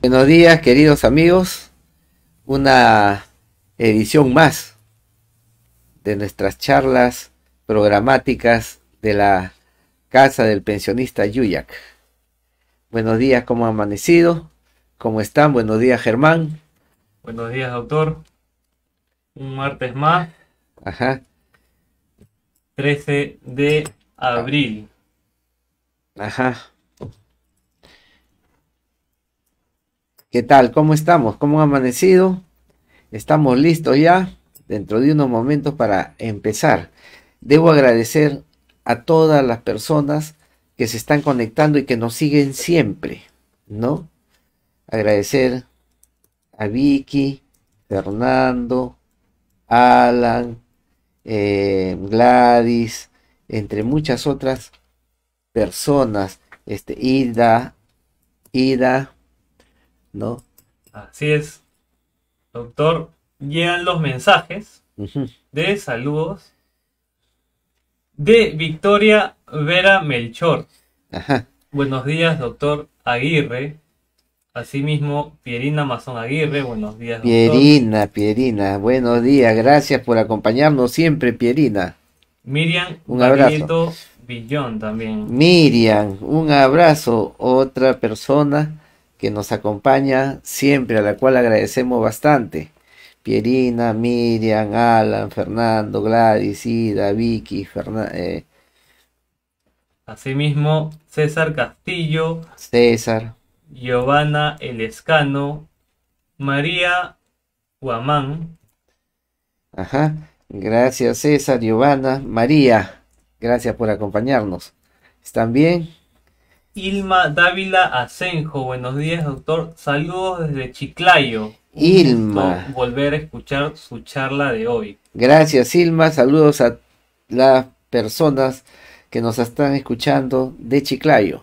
Buenos días, queridos amigos. Una edición más de nuestras charlas programáticas de la Casa del Pensionista Yuyak. Buenos días, ¿cómo ha amanecido? ¿Cómo están? Buenos días, Germán. Buenos días, doctor. Un martes más. Ajá. 13 de abril. Ajá. ¿Qué tal? ¿Cómo estamos? ¿Cómo han amanecido? Estamos listos ya dentro de unos momentos para empezar. Debo agradecer a todas las personas que se están conectando y que nos siguen siempre, ¿no? Agradecer a Vicky, Fernando, Alan, eh, Gladys, entre muchas otras personas, este, Ida, Ida, Así es. Doctor, llegan los mensajes de saludos de Victoria Vera Melchor. Buenos días, doctor Aguirre. Asimismo, Pierina Mazón Aguirre, buenos días. Doctor. Pierina, Pierina, buenos días, gracias por acompañarnos siempre, Pierina. Miriam, un abrazo. también. Miriam, un abrazo, otra persona que nos acompaña siempre, a la cual agradecemos bastante. Pierina, Miriam, Alan, Fernando, Gladys, Ida, Vicky, Fernan eh, Asimismo, César Castillo, César, Giovanna El Escano, María Guamán. Ajá, gracias César, Giovanna, María, gracias por acompañarnos. ¿Están bien? Ilma Dávila Asenjo. Buenos días, doctor. Saludos desde Chiclayo. Ilma. volver a escuchar su charla de hoy. Gracias, Ilma. Saludos a las personas que nos están escuchando de Chiclayo.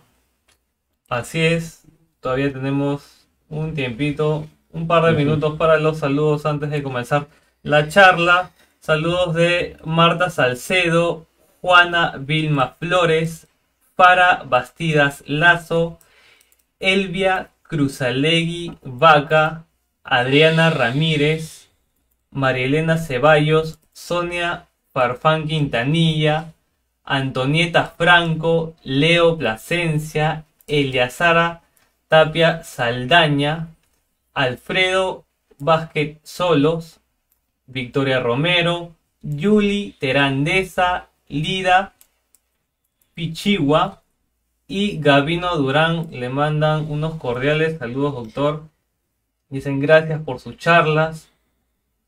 Así es. Todavía tenemos un tiempito, un par de minutos para los saludos antes de comenzar la charla. Saludos de Marta Salcedo, Juana Vilma Flores, para Bastidas, Lazo, Elvia, Cruzalegui, Vaca, Adriana Ramírez, Marielena Ceballos, Sonia Parfán Quintanilla, Antonieta Franco, Leo Plasencia, Eliazara Tapia Saldaña, Alfredo Vázquez Solos, Victoria Romero, Yuli Terandesa, Lida Pichigua y Gabino Durán le mandan unos cordiales saludos, doctor. Dicen gracias por sus charlas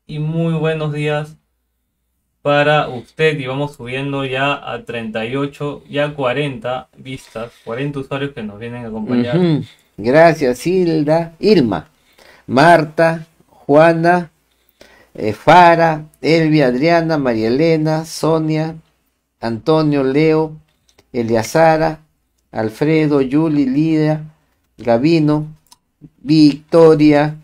y muy buenos días para usted. Y vamos subiendo ya a 38, ya 40 vistas, 40 usuarios que nos vienen a acompañar. Gracias, Hilda, Irma, Marta, Juana, eh, Fara, Elvia, Adriana, María Elena, Sonia, Antonio, Leo, Eleazara, Alfredo, Yuli, Lidia, Gabino, Victoria,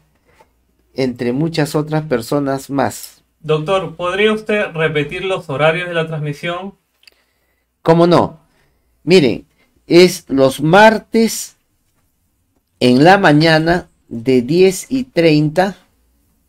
entre muchas otras personas más. Doctor, ¿podría usted repetir los horarios de la transmisión? ¿Cómo no? Miren, es los martes en la mañana de 10 y 30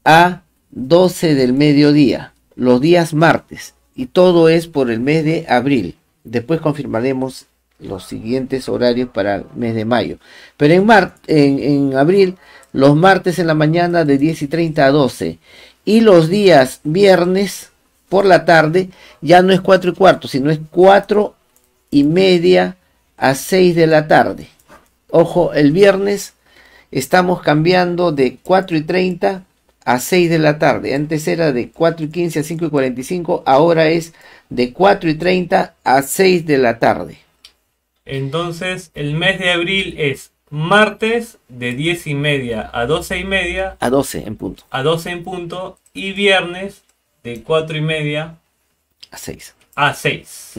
a 12 del mediodía, los días martes, y todo es por el mes de abril. Después confirmaremos los siguientes horarios para el mes de mayo. Pero en, en, abril, los martes en la mañana de 10 y 30 a 12. Y los días viernes por la tarde ya no es 4 y cuarto, sino es 4 y media a 6 de la tarde. Ojo, el viernes estamos cambiando de 4 y 30 a 6 de la tarde. Antes era de 4 y 15 a 5 y 45, ahora es de 4 y 30 a 6 de la tarde. Entonces, el mes de abril es martes de 10 y media a 12 y media. A 12 en punto. A 12 en punto. Y viernes de 4 y media. A 6. A 6.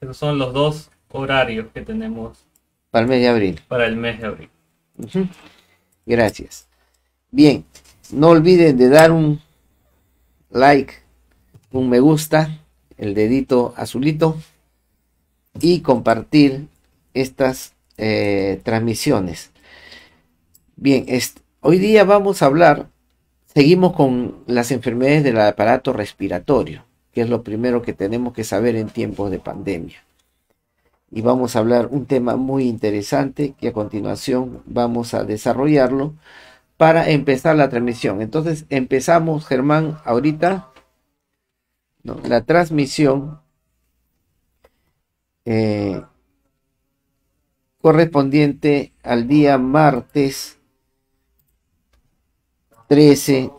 Esos son los dos horarios que tenemos. Para el mes de abril. Para el mes de abril. Gracias. Bien, no olviden de dar un like, un me gusta, el dedito azulito y compartir estas eh, transmisiones. Bien, hoy día vamos a hablar, seguimos con las enfermedades del aparato respiratorio, que es lo primero que tenemos que saber en tiempos de pandemia. Y vamos a hablar un tema muy interesante que a continuación vamos a desarrollarlo para empezar la transmisión. Entonces empezamos, Germán, ahorita la transmisión eh, correspondiente al día martes 13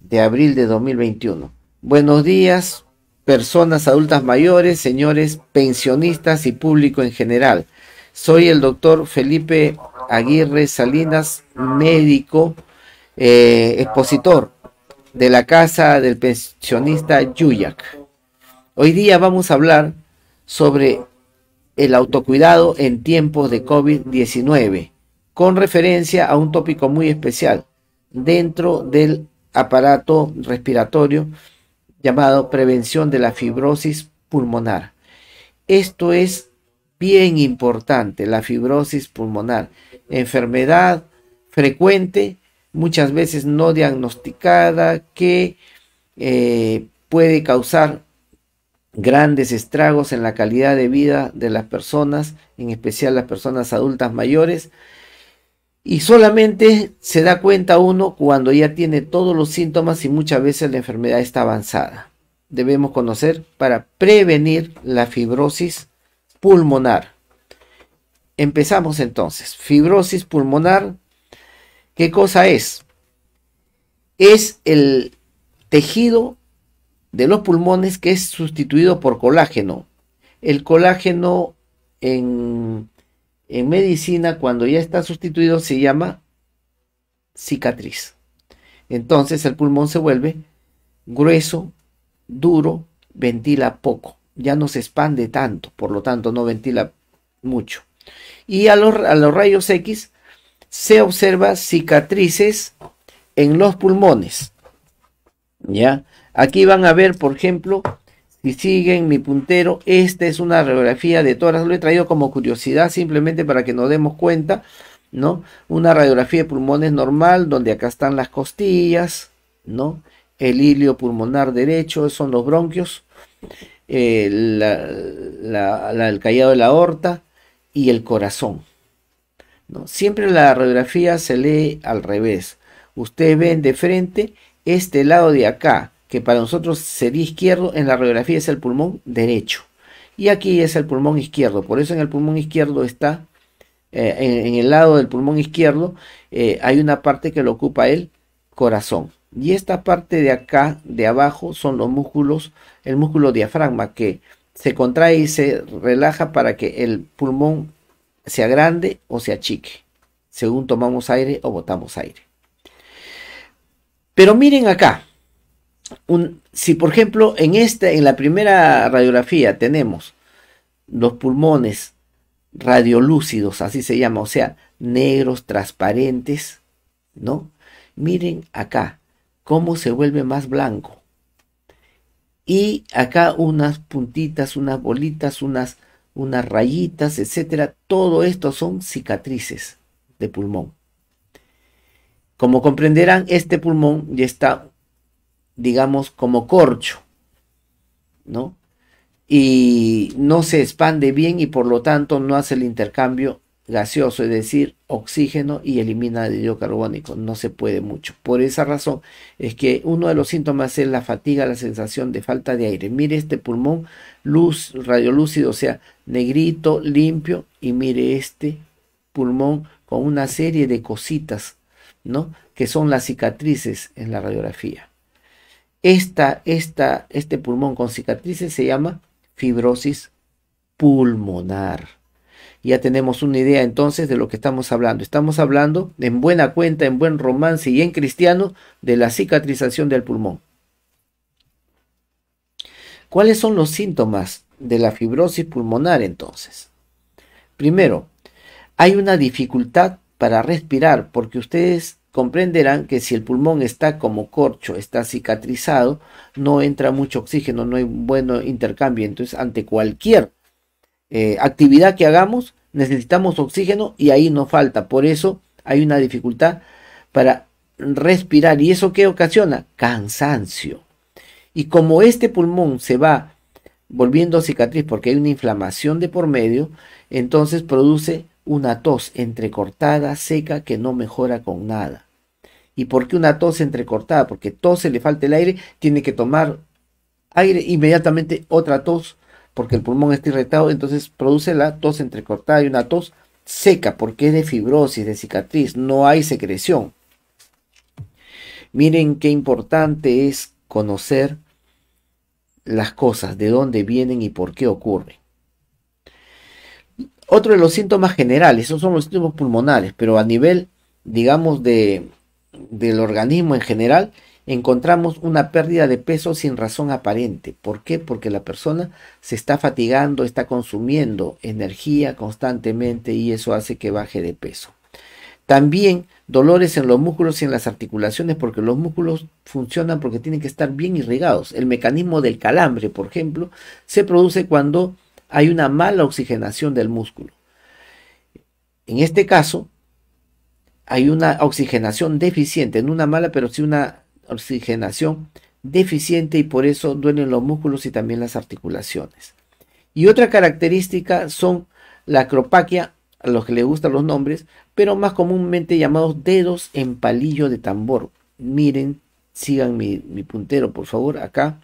de abril de 2021. Buenos días, personas adultas mayores, señores pensionistas y público en general. Soy el doctor Felipe Aguirre Salinas, médico, eh, expositor de la Casa del Pensionista Yuyak. Hoy día vamos a hablar sobre el autocuidado en tiempos de COVID-19, con referencia a un tópico muy especial dentro del aparato respiratorio llamado prevención de la fibrosis pulmonar. Esto es bien importante, la fibrosis pulmonar, enfermedad frecuente, muchas veces no diagnosticada, que eh, puede causar grandes estragos en la calidad de vida de las personas, en especial las personas adultas mayores. Y solamente se da cuenta uno cuando ya tiene todos los síntomas y muchas veces la enfermedad está avanzada. Debemos conocer para prevenir la fibrosis pulmonar. Empezamos entonces. Fibrosis pulmonar, ¿qué cosa es? Es el tejido de los pulmones que es sustituido por colágeno. El colágeno en, en medicina, cuando ya está sustituido, se llama cicatriz. Entonces el pulmón se vuelve grueso, duro, ventila poco ya no se expande tanto, por lo tanto no ventila mucho. Y a los, rayos X se observa cicatrices en los pulmones. ¿Ya? Aquí van a ver, por ejemplo, si siguen mi puntero, esta es una radiografía de toras. Lo he traído como curiosidad simplemente para que nos demos cuenta, ¿no? Una radiografía de pulmones normal, donde acá están las costillas, ¿no? El hilio pulmonar derecho, son los bronquios. Eh, el callado de la aorta y el corazón. Siempre la radiografía se lee al revés. Ustedes ven de frente este lado de acá, que para nosotros sería izquierdo, en la radiografía es el pulmón derecho. Y aquí es el pulmón izquierdo, por eso en el pulmón izquierdo está, eh, en, el lado del pulmón izquierdo eh, hay una parte que lo ocupa el corazón. Y esta parte de acá, de abajo, son los músculos el músculo diafragma que se contrae y se relaja para que el pulmón se agrande o se achique, según tomamos aire o botamos aire. Pero miren acá, si por ejemplo en, esta, en la primera radiografía tenemos los pulmones radiolúcidos, así se llama, o sea, negros, transparentes, ¿no? Miren acá cómo se vuelve más blanco y acá unas puntitas, unas bolitas, unas, unas rayitas, etcétera. Todo esto son cicatrices de pulmón. Como comprenderán, este pulmón ya está, digamos, como corcho, ¿no? Y no se expande bien y por lo tanto no hace el intercambio gaseoso, es decir, oxígeno y elimina dióxido carbónico. No se puede mucho. Por esa razón es que uno de los síntomas es la fatiga, la sensación de falta de aire. Mire este pulmón luz, radiolúcido, o sea, negrito, limpio, y mire este pulmón con una serie de cositas, ¿no? Que son las cicatrices en la radiografía. Esta, esta, este pulmón con cicatrices se llama fibrosis pulmonar ya tenemos una idea entonces de lo que estamos hablando. Estamos hablando en buena cuenta, en buen romance y en cristiano de la cicatrización del pulmón. ¿Cuáles son los síntomas de la fibrosis pulmonar entonces? Primero, hay una dificultad para respirar porque ustedes comprenderán que si el pulmón está como corcho, está cicatrizado, no entra mucho oxígeno, no hay un buen intercambio. Entonces, ante cualquier eh, actividad que hagamos, necesitamos oxígeno y ahí nos falta. Por eso hay una dificultad para respirar. ¿Y eso qué ocasiona? Cansancio. Y como este pulmón se va volviendo cicatriz porque hay una inflamación de por medio, entonces produce una tos entrecortada, seca, que no mejora con nada. ¿Y por qué una tos entrecortada? Porque tose se le falta el aire, tiene que tomar aire inmediatamente otra tos porque el pulmón está irritado, entonces produce la tos entrecortada y una tos seca, porque es de fibrosis, de cicatriz, no hay secreción. Miren qué importante es conocer las cosas, de dónde vienen y por qué ocurre. Otro de los síntomas generales, esos son los síntomas pulmonares, pero a nivel, digamos, del organismo en general, encontramos una pérdida de peso sin razón aparente. ¿Por qué? Porque la persona se está fatigando, está consumiendo energía constantemente y eso hace que baje de peso. También dolores en los músculos y en las articulaciones porque los músculos funcionan porque tienen que estar bien irrigados. El mecanismo del calambre, por ejemplo, se produce cuando hay una mala oxigenación del músculo. En este caso, hay una oxigenación deficiente, no una mala, pero sí una oxigenación deficiente y por eso duelen los músculos y también las articulaciones. Y otra característica son la acropaquia, a los que les gustan los nombres, pero más comúnmente llamados dedos en palillo de tambor. Miren, sigan mi, puntero, por favor, acá,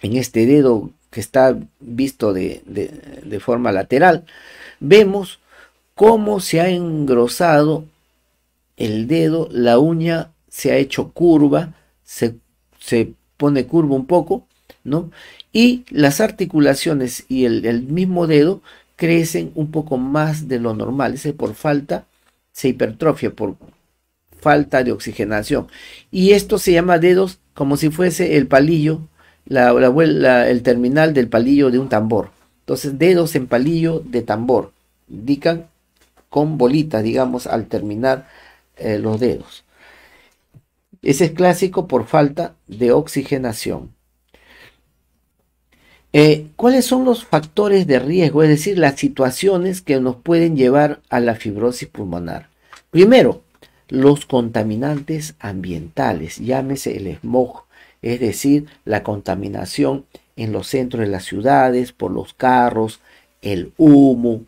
en este dedo que está visto de forma lateral, vemos cómo se ha engrosado el dedo, la uña se ha hecho curva, se, pone curvo un poco, ¿no? Y las articulaciones y el, mismo dedo crecen un poco más de lo normal, ese por falta, se hipertrofia por falta de oxigenación. Y esto se llama dedos como si fuese el palillo, la, el terminal del palillo de un tambor. Entonces, dedos en palillo de tambor, indican con bolita digamos, al terminar eh, los dedos. Ese es clásico por falta de oxigenación. Eh, ¿Cuáles son los factores de riesgo? Es decir, las situaciones que nos pueden llevar a la fibrosis pulmonar. Primero, los contaminantes ambientales, llámese el smog, es decir, la contaminación en los centros de las ciudades, por los carros, el humo,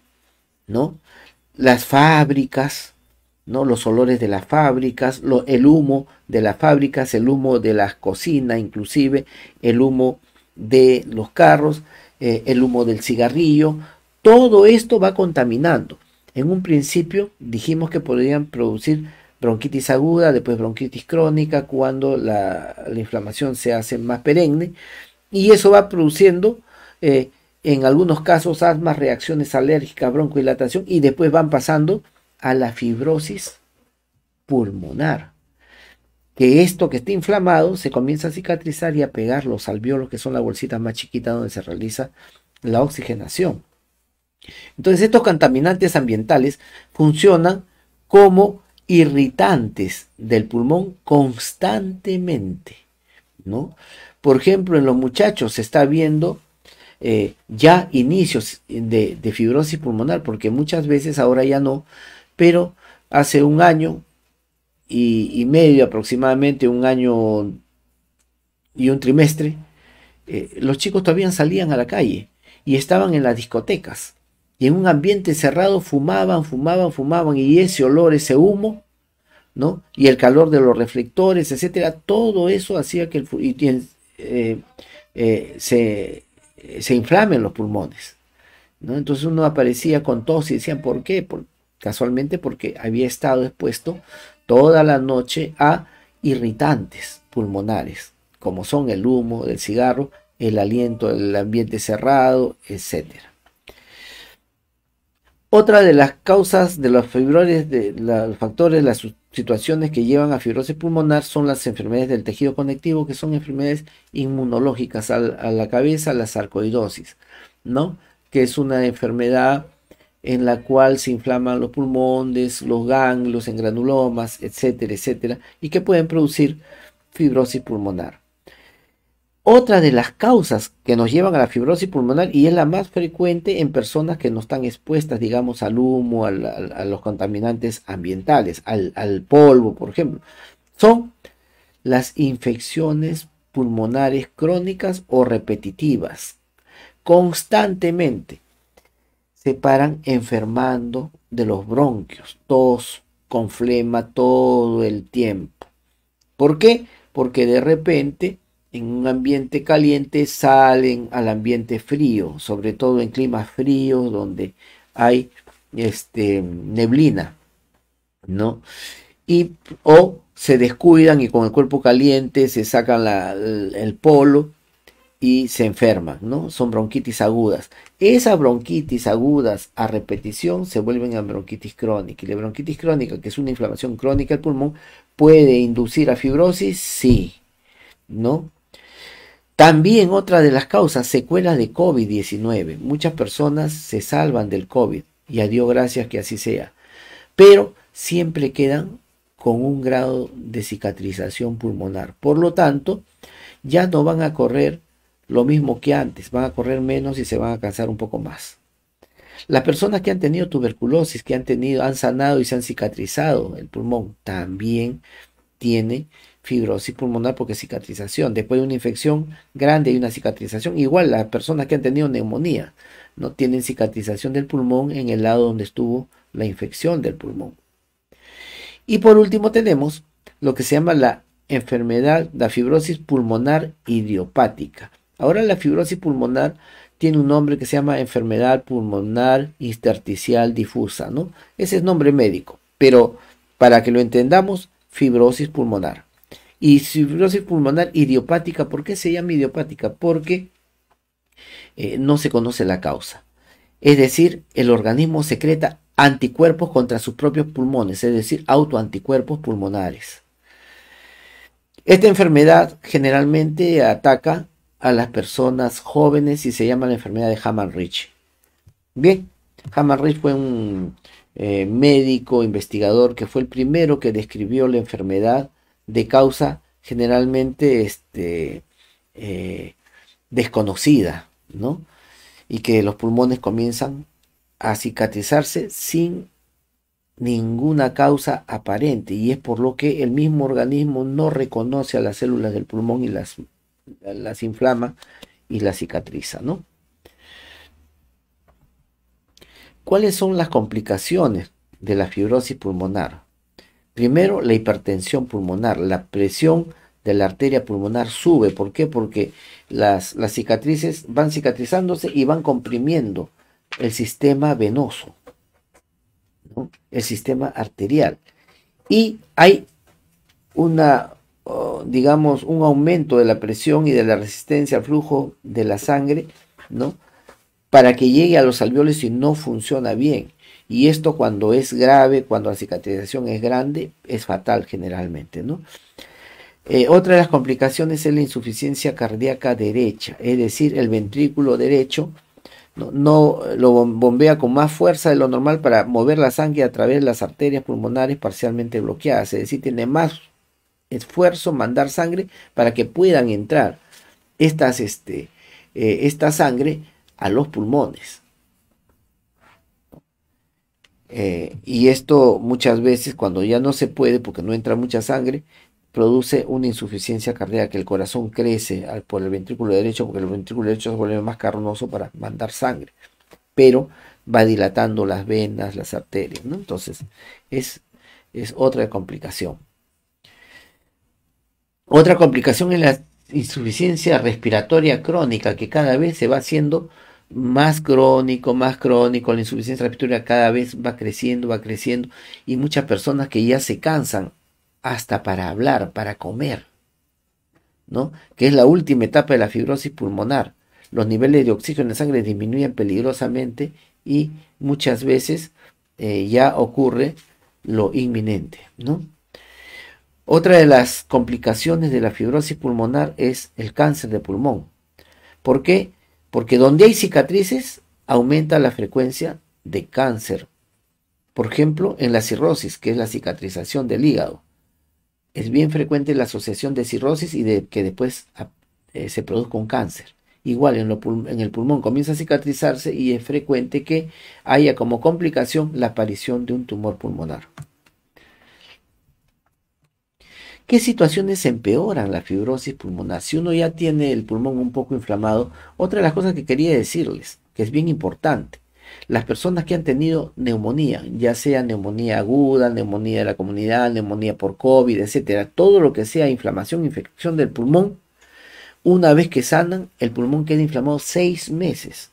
¿no? Las fábricas, ¿no? los olores de las fábricas, el humo de las fábricas, el humo de las cocinas, inclusive el humo de los carros, eh, el humo del cigarrillo, todo esto va contaminando. En un principio dijimos que podrían producir bronquitis aguda, después bronquitis crónica, cuando la, inflamación se hace más perenne, y eso va produciendo eh, en algunos casos asmas, reacciones alérgicas, broncohilatación, y después van pasando a la fibrosis pulmonar. Que esto que está inflamado se comienza a cicatrizar y a pegar los alveolos, que son la bolsita más chiquita. donde se realiza la oxigenación. Entonces estos contaminantes ambientales funcionan como irritantes del pulmón constantemente, ¿no? Por ejemplo, en los muchachos se está viendo eh, ya inicios de, fibrosis pulmonar, porque muchas veces ahora ya no pero hace un año y, medio aproximadamente, un año y un trimestre, eh, los chicos todavía salían a la calle y estaban en las discotecas y en un ambiente cerrado fumaban, fumaban, fumaban y ese olor, ese humo, ¿no? Y el calor de los reflectores, etcétera, todo eso hacía que el, eh, eh, se, inflamen los pulmones, ¿no? Entonces uno aparecía con tos y decían, ¿por qué? ¿Por, casualmente porque había estado expuesto toda la noche a irritantes pulmonares, como son el humo del cigarro, el aliento el ambiente cerrado, etc. Otra de las causas de los de los factores, las situaciones que llevan a fibrosis pulmonar son las enfermedades del tejido conectivo, que son enfermedades inmunológicas a la cabeza, la sarcoidosis, ¿no? Que es una enfermedad en la cual se inflaman los pulmones, los ganglios, en granulomas, etcétera, etcétera, y que pueden producir fibrosis pulmonar. Otra de las causas que nos llevan a la fibrosis pulmonar y es la más frecuente en personas que no están expuestas, digamos, al humo, a los contaminantes ambientales, al polvo, por ejemplo, son las infecciones pulmonares crónicas o repetitivas, constantemente se paran enfermando de los bronquios, tos, con flema todo el tiempo. ¿Por qué? Porque de repente en un ambiente caliente salen al ambiente frío, sobre todo en climas fríos donde hay este, neblina, ¿no? Y o se descuidan y con el cuerpo caliente se sacan el polo y se enferman, ¿no? Son bronquitis agudas. Esas bronquitis agudas a repetición se vuelven a bronquitis crónica. Y la bronquitis crónica, que es una inflamación crónica del pulmón, puede inducir a fibrosis, sí, ¿no? También otra de las causas, secuelas de COVID-19. Muchas personas se salvan del COVID y a Dios gracias que así sea. Pero siempre quedan con un grado de cicatrización pulmonar. Por lo tanto, ya no van a correr lo mismo que antes, van a correr menos y se van a cansar un poco más. Las personas que han tenido tuberculosis, que han tenido, han sanado y se han cicatrizado el pulmón, también tiene fibrosis pulmonar porque cicatrización. Después de una infección grande y una cicatrización. Igual las personas que han tenido neumonía no tienen cicatrización del pulmón en el lado donde estuvo la infección del pulmón. Y por último tenemos lo que se llama la enfermedad, la fibrosis pulmonar idiopática Ahora la fibrosis pulmonar tiene un nombre que se llama enfermedad pulmonar intersticial difusa, ¿no? Ese es nombre médico, pero para que lo entendamos, fibrosis pulmonar. Y fibrosis pulmonar idiopática, ¿por qué se llama idiopática? Porque eh, no se conoce la causa. Es decir, el organismo secreta anticuerpos contra sus propios pulmones, es decir, autoanticuerpos pulmonares. Esta enfermedad generalmente ataca a las personas jóvenes y se llama la enfermedad de Hammond-Rich. Bien, Hammond-Rich fue un eh, médico investigador que fue el primero que describió la enfermedad de causa generalmente este, eh, desconocida, ¿no? Y que los pulmones comienzan a cicatrizarse sin ninguna causa aparente y es por lo que el mismo organismo no reconoce a las células del pulmón y las las inflama y las cicatriza, ¿no? ¿Cuáles son las complicaciones de la fibrosis pulmonar? Primero, la hipertensión pulmonar, la presión de la arteria pulmonar sube. ¿Por qué? Porque las, cicatrices van cicatrizándose y van comprimiendo el sistema venoso, el sistema arterial. Y hay una, Oh, digamos, un aumento de la presión y de la resistencia al flujo de la sangre, ¿no? Para que llegue a los alveoles y no funciona bien. Y esto cuando es grave, cuando la cicatrización es grande, es fatal generalmente, ¿no? Eh, otra de las complicaciones es la insuficiencia cardíaca derecha, es decir, el ventrículo derecho no, lo bombea con más fuerza de lo normal para mover la sangre a través de las arterias pulmonares parcialmente bloqueadas, es decir, tiene más esfuerzo, mandar sangre para que puedan entrar estas, este, eh, esta sangre a los pulmones. Eh, y esto muchas veces cuando ya no se puede porque no entra mucha sangre, produce una insuficiencia cardíaca, que el corazón crece al, por el ventrículo derecho porque el ventrículo derecho se vuelve más carnoso para mandar sangre, pero va dilatando las venas, las arterias, Entonces es, es otra complicación. Otra complicación es la insuficiencia respiratoria crónica, que cada vez se va haciendo más crónico, más crónico, la insuficiencia respiratoria cada vez va creciendo, va creciendo, y muchas personas que ya se cansan hasta para hablar, para comer, ¿no? Que es la última etapa de la fibrosis pulmonar. Los niveles de oxígeno en la sangre disminuyen peligrosamente y muchas veces eh, ya ocurre lo inminente, ¿no? Otra de las complicaciones de la fibrosis pulmonar es el cáncer de pulmón. ¿Por qué? Porque donde hay cicatrices aumenta la frecuencia de cáncer. Por ejemplo, en la cirrosis, que es la cicatrización del hígado. Es bien frecuente la asociación de cirrosis y de que después ah, eh, se produzca un cáncer. Igual en el pulmón comienza a cicatrizarse y es frecuente que haya como complicación la aparición de un tumor pulmonar. ¿Qué situaciones empeoran la fibrosis pulmonar? Si uno ya tiene el pulmón un poco inflamado, otra de las cosas que quería decirles, que es bien importante, las personas que han tenido neumonía, ya sea neumonía aguda, neumonía de la comunidad, neumonía por COVID, etcétera, todo lo que sea inflamación, infección del pulmón, una vez que sanan, el pulmón queda inflamado seis meses.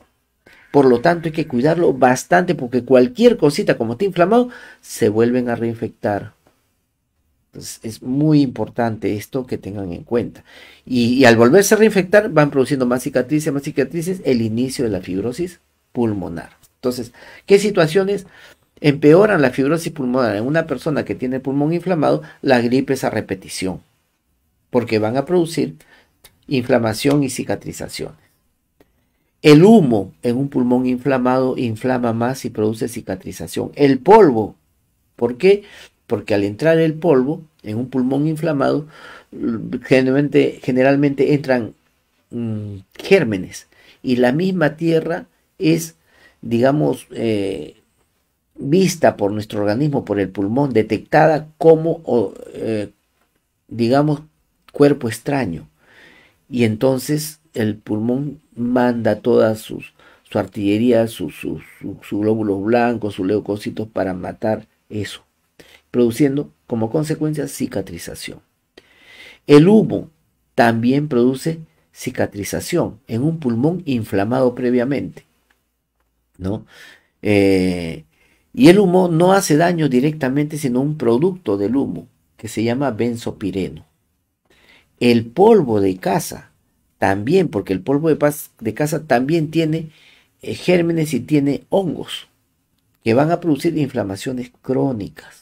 Por lo tanto, hay que cuidarlo bastante porque cualquier cosita como está inflamado se vuelven a reinfectar. Entonces es muy importante esto que tengan en cuenta. Y, al volverse a reinfectar van produciendo más cicatrices, más cicatrices, el inicio de la fibrosis pulmonar. Entonces, ¿qué situaciones empeoran la fibrosis pulmonar en una persona que tiene pulmón inflamado? La gripe es a repetición, porque van a producir inflamación y cicatrizaciones. El humo en un pulmón inflamado inflama más y produce cicatrización. El polvo, ¿por qué? porque al entrar el polvo en un pulmón inflamado, generalmente, generalmente entran mm, gérmenes y la misma tierra es, digamos, eh, vista por nuestro organismo, por el pulmón, detectada como, eh, digamos, cuerpo extraño. Y entonces el pulmón manda toda su, su artillería, sus glóbulos blancos, sus leucocitos para matar eso produciendo como consecuencia cicatrización. El humo también produce cicatrización en un pulmón inflamado previamente. ¿no? Eh, y el humo no hace daño directamente, sino un producto del humo, que se llama benzopireno. El polvo de casa también, porque el polvo de, casa también tiene eh, gérmenes y tiene hongos, que van a producir inflamaciones crónicas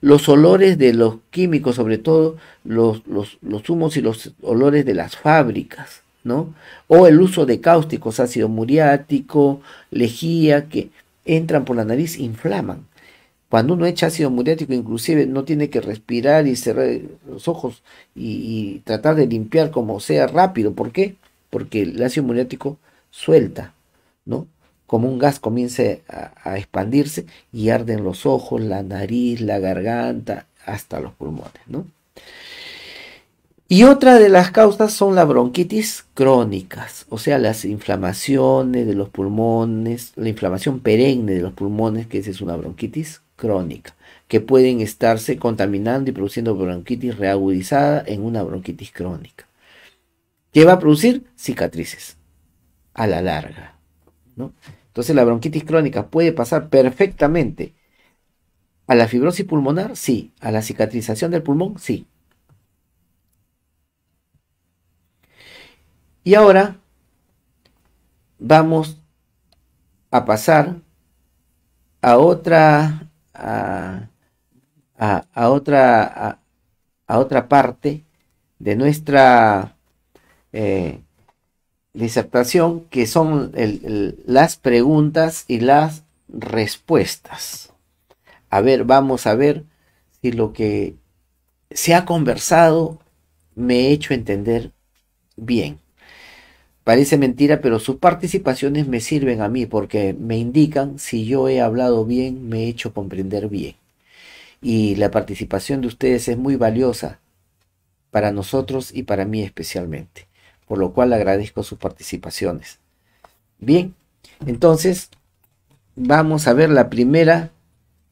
los olores de los químicos, sobre todo los, los, humos y los olores de las fábricas, ¿no? O el uso de cáusticos, ácido muriático, lejía, que entran por la nariz, inflaman. Cuando uno echa ácido muriático, inclusive no tiene que respirar y cerrar los ojos y tratar de limpiar como sea rápido. ¿Por qué? Porque el ácido muriático suelta, ¿no? como un gas comience a, expandirse y arden los ojos, la nariz, la garganta, hasta los pulmones, ¿no? Y otra de las causas son las bronquitis crónicas, o sea, las inflamaciones de los pulmones, la inflamación perenne de los pulmones, que es una bronquitis crónica, que pueden estarse contaminando y produciendo bronquitis reagudizada en una bronquitis crónica, que va a producir cicatrices a la larga. ¿no? Entonces la bronquitis crónica puede pasar perfectamente a la fibrosis pulmonar, sí. A la cicatrización del pulmón, sí. Y ahora vamos a pasar a otra a, otra a, otra parte de nuestra eh, disertación, que son las preguntas y las respuestas. A ver, vamos a ver si lo que se ha conversado me he hecho entender bien. Parece mentira, pero sus participaciones me sirven a mí porque me indican si yo he hablado bien, me he hecho comprender bien. Y la participación de ustedes es muy valiosa para nosotros y para mí especialmente por lo cual agradezco sus participaciones. Bien, entonces vamos a ver la primera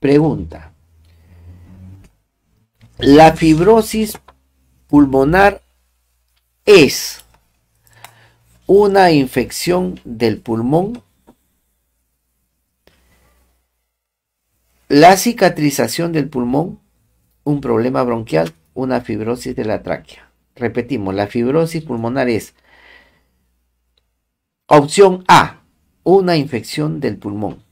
pregunta. La fibrosis pulmonar es una infección del pulmón. La cicatrización del pulmón, un problema bronquial, una fibrosis de la tráquea. Repetimos, la fibrosis pulmonar es opción A, una infección del pulmón.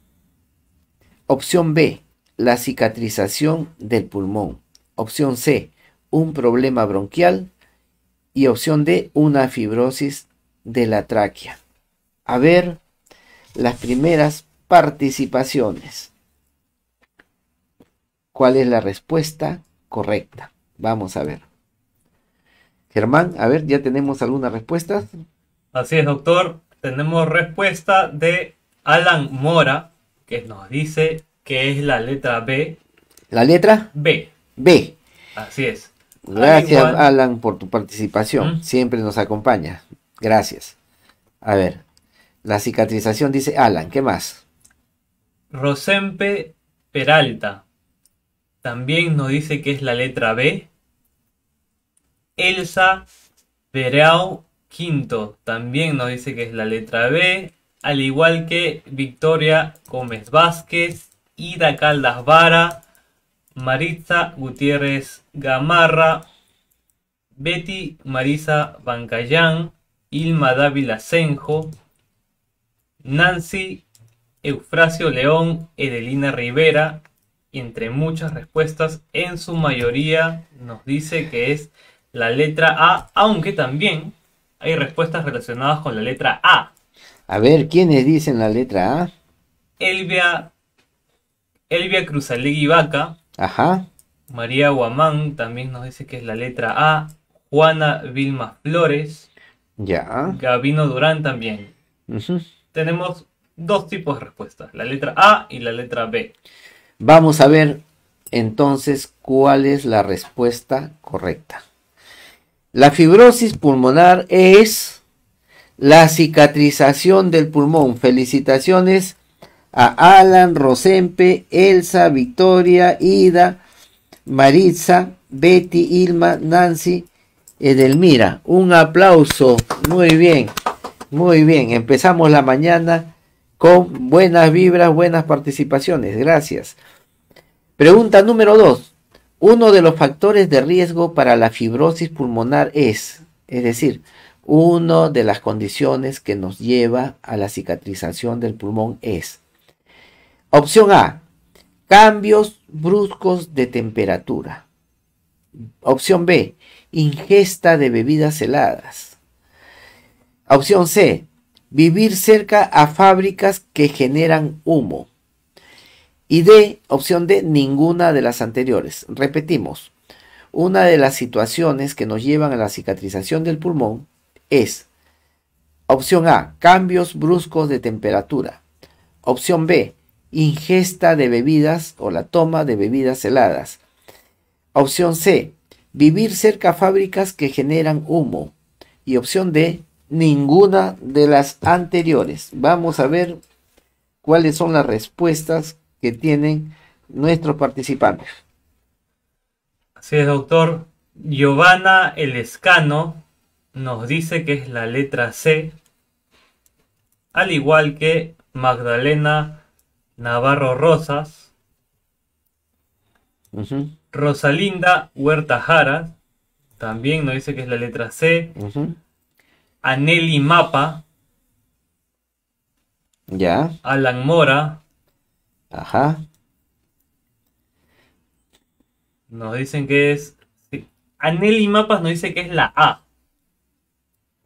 Opción B, la cicatrización del pulmón. Opción C, un problema bronquial. Y opción D, una fibrosis de la tráquea. A ver las primeras participaciones. ¿Cuál es la respuesta correcta? Vamos a ver. Germán, a ver, ya tenemos algunas respuestas. Así es, doctor. Tenemos respuesta de Alan Mora, que nos dice que es la letra B. ¿La letra? B. B. Así es. Gracias, Alan, por tu participación. Siempre nos acompaña. Gracias. A ver, la cicatrización dice Alan. ¿Qué más? Rosempe Peralta también nos dice que es la letra B. Elsa Verao Quinto también nos dice que es la letra B, al igual que Victoria Gómez Vázquez, Ida Caldas Vara, Maritza Gutiérrez Gamarra, Betty Marisa Bancayán, Ilma Dávila Senjo, Nancy Eufrasio León, Edelina Rivera, entre muchas respuestas, en su mayoría nos dice que es la letra A, aunque también hay respuestas relacionadas con la letra A. A ver, ¿quiénes dicen la letra A? Elvia, Elvia Cruzalegui Vaca. Ajá. María Guamán también nos dice que es la letra A. Juana Vilma Flores. Ya. Gabino Durán también. Tenemos dos tipos de respuestas, la letra A y la letra B. Vamos a ver entonces cuál es la respuesta correcta. La fibrosis pulmonar es la cicatrización del pulmón. Felicitaciones a Alan, Rosempe, Elsa, Victoria, Ida, Maritza, Betty, Ilma, Nancy, Edelmira. Un aplauso. Muy bien, muy bien. Empezamos la mañana con buenas vibras, buenas participaciones. Gracias. Pregunta número 2. Uno de los factores de riesgo para la fibrosis pulmonar es, es decir, una de las condiciones que nos lleva a la cicatrización del pulmón es, opción A, cambios bruscos de temperatura. Opción B, ingesta de bebidas heladas. Opción C, vivir cerca a fábricas que generan humo. Y D, opción D, ninguna de las anteriores. Repetimos, una de las situaciones que nos llevan a la cicatrización del pulmón es opción A, cambios bruscos de temperatura. Opción B, ingesta de bebidas o la toma de bebidas heladas. Opción C, vivir cerca a fábricas que generan humo. Y opción D, ninguna de las anteriores. Vamos a ver cuáles son las respuestas que tienen nuestros participantes. Así es, doctor. Giovanna El Escano nos dice que es la letra C, al igual que Magdalena Navarro Rosas, Rosalinda Huerta Jara, también nos dice que es la letra C, Aneli Mapa, ya. Alan Mora, Ajá. Nos dicen que es. Aneli Mapas nos dice que es la A.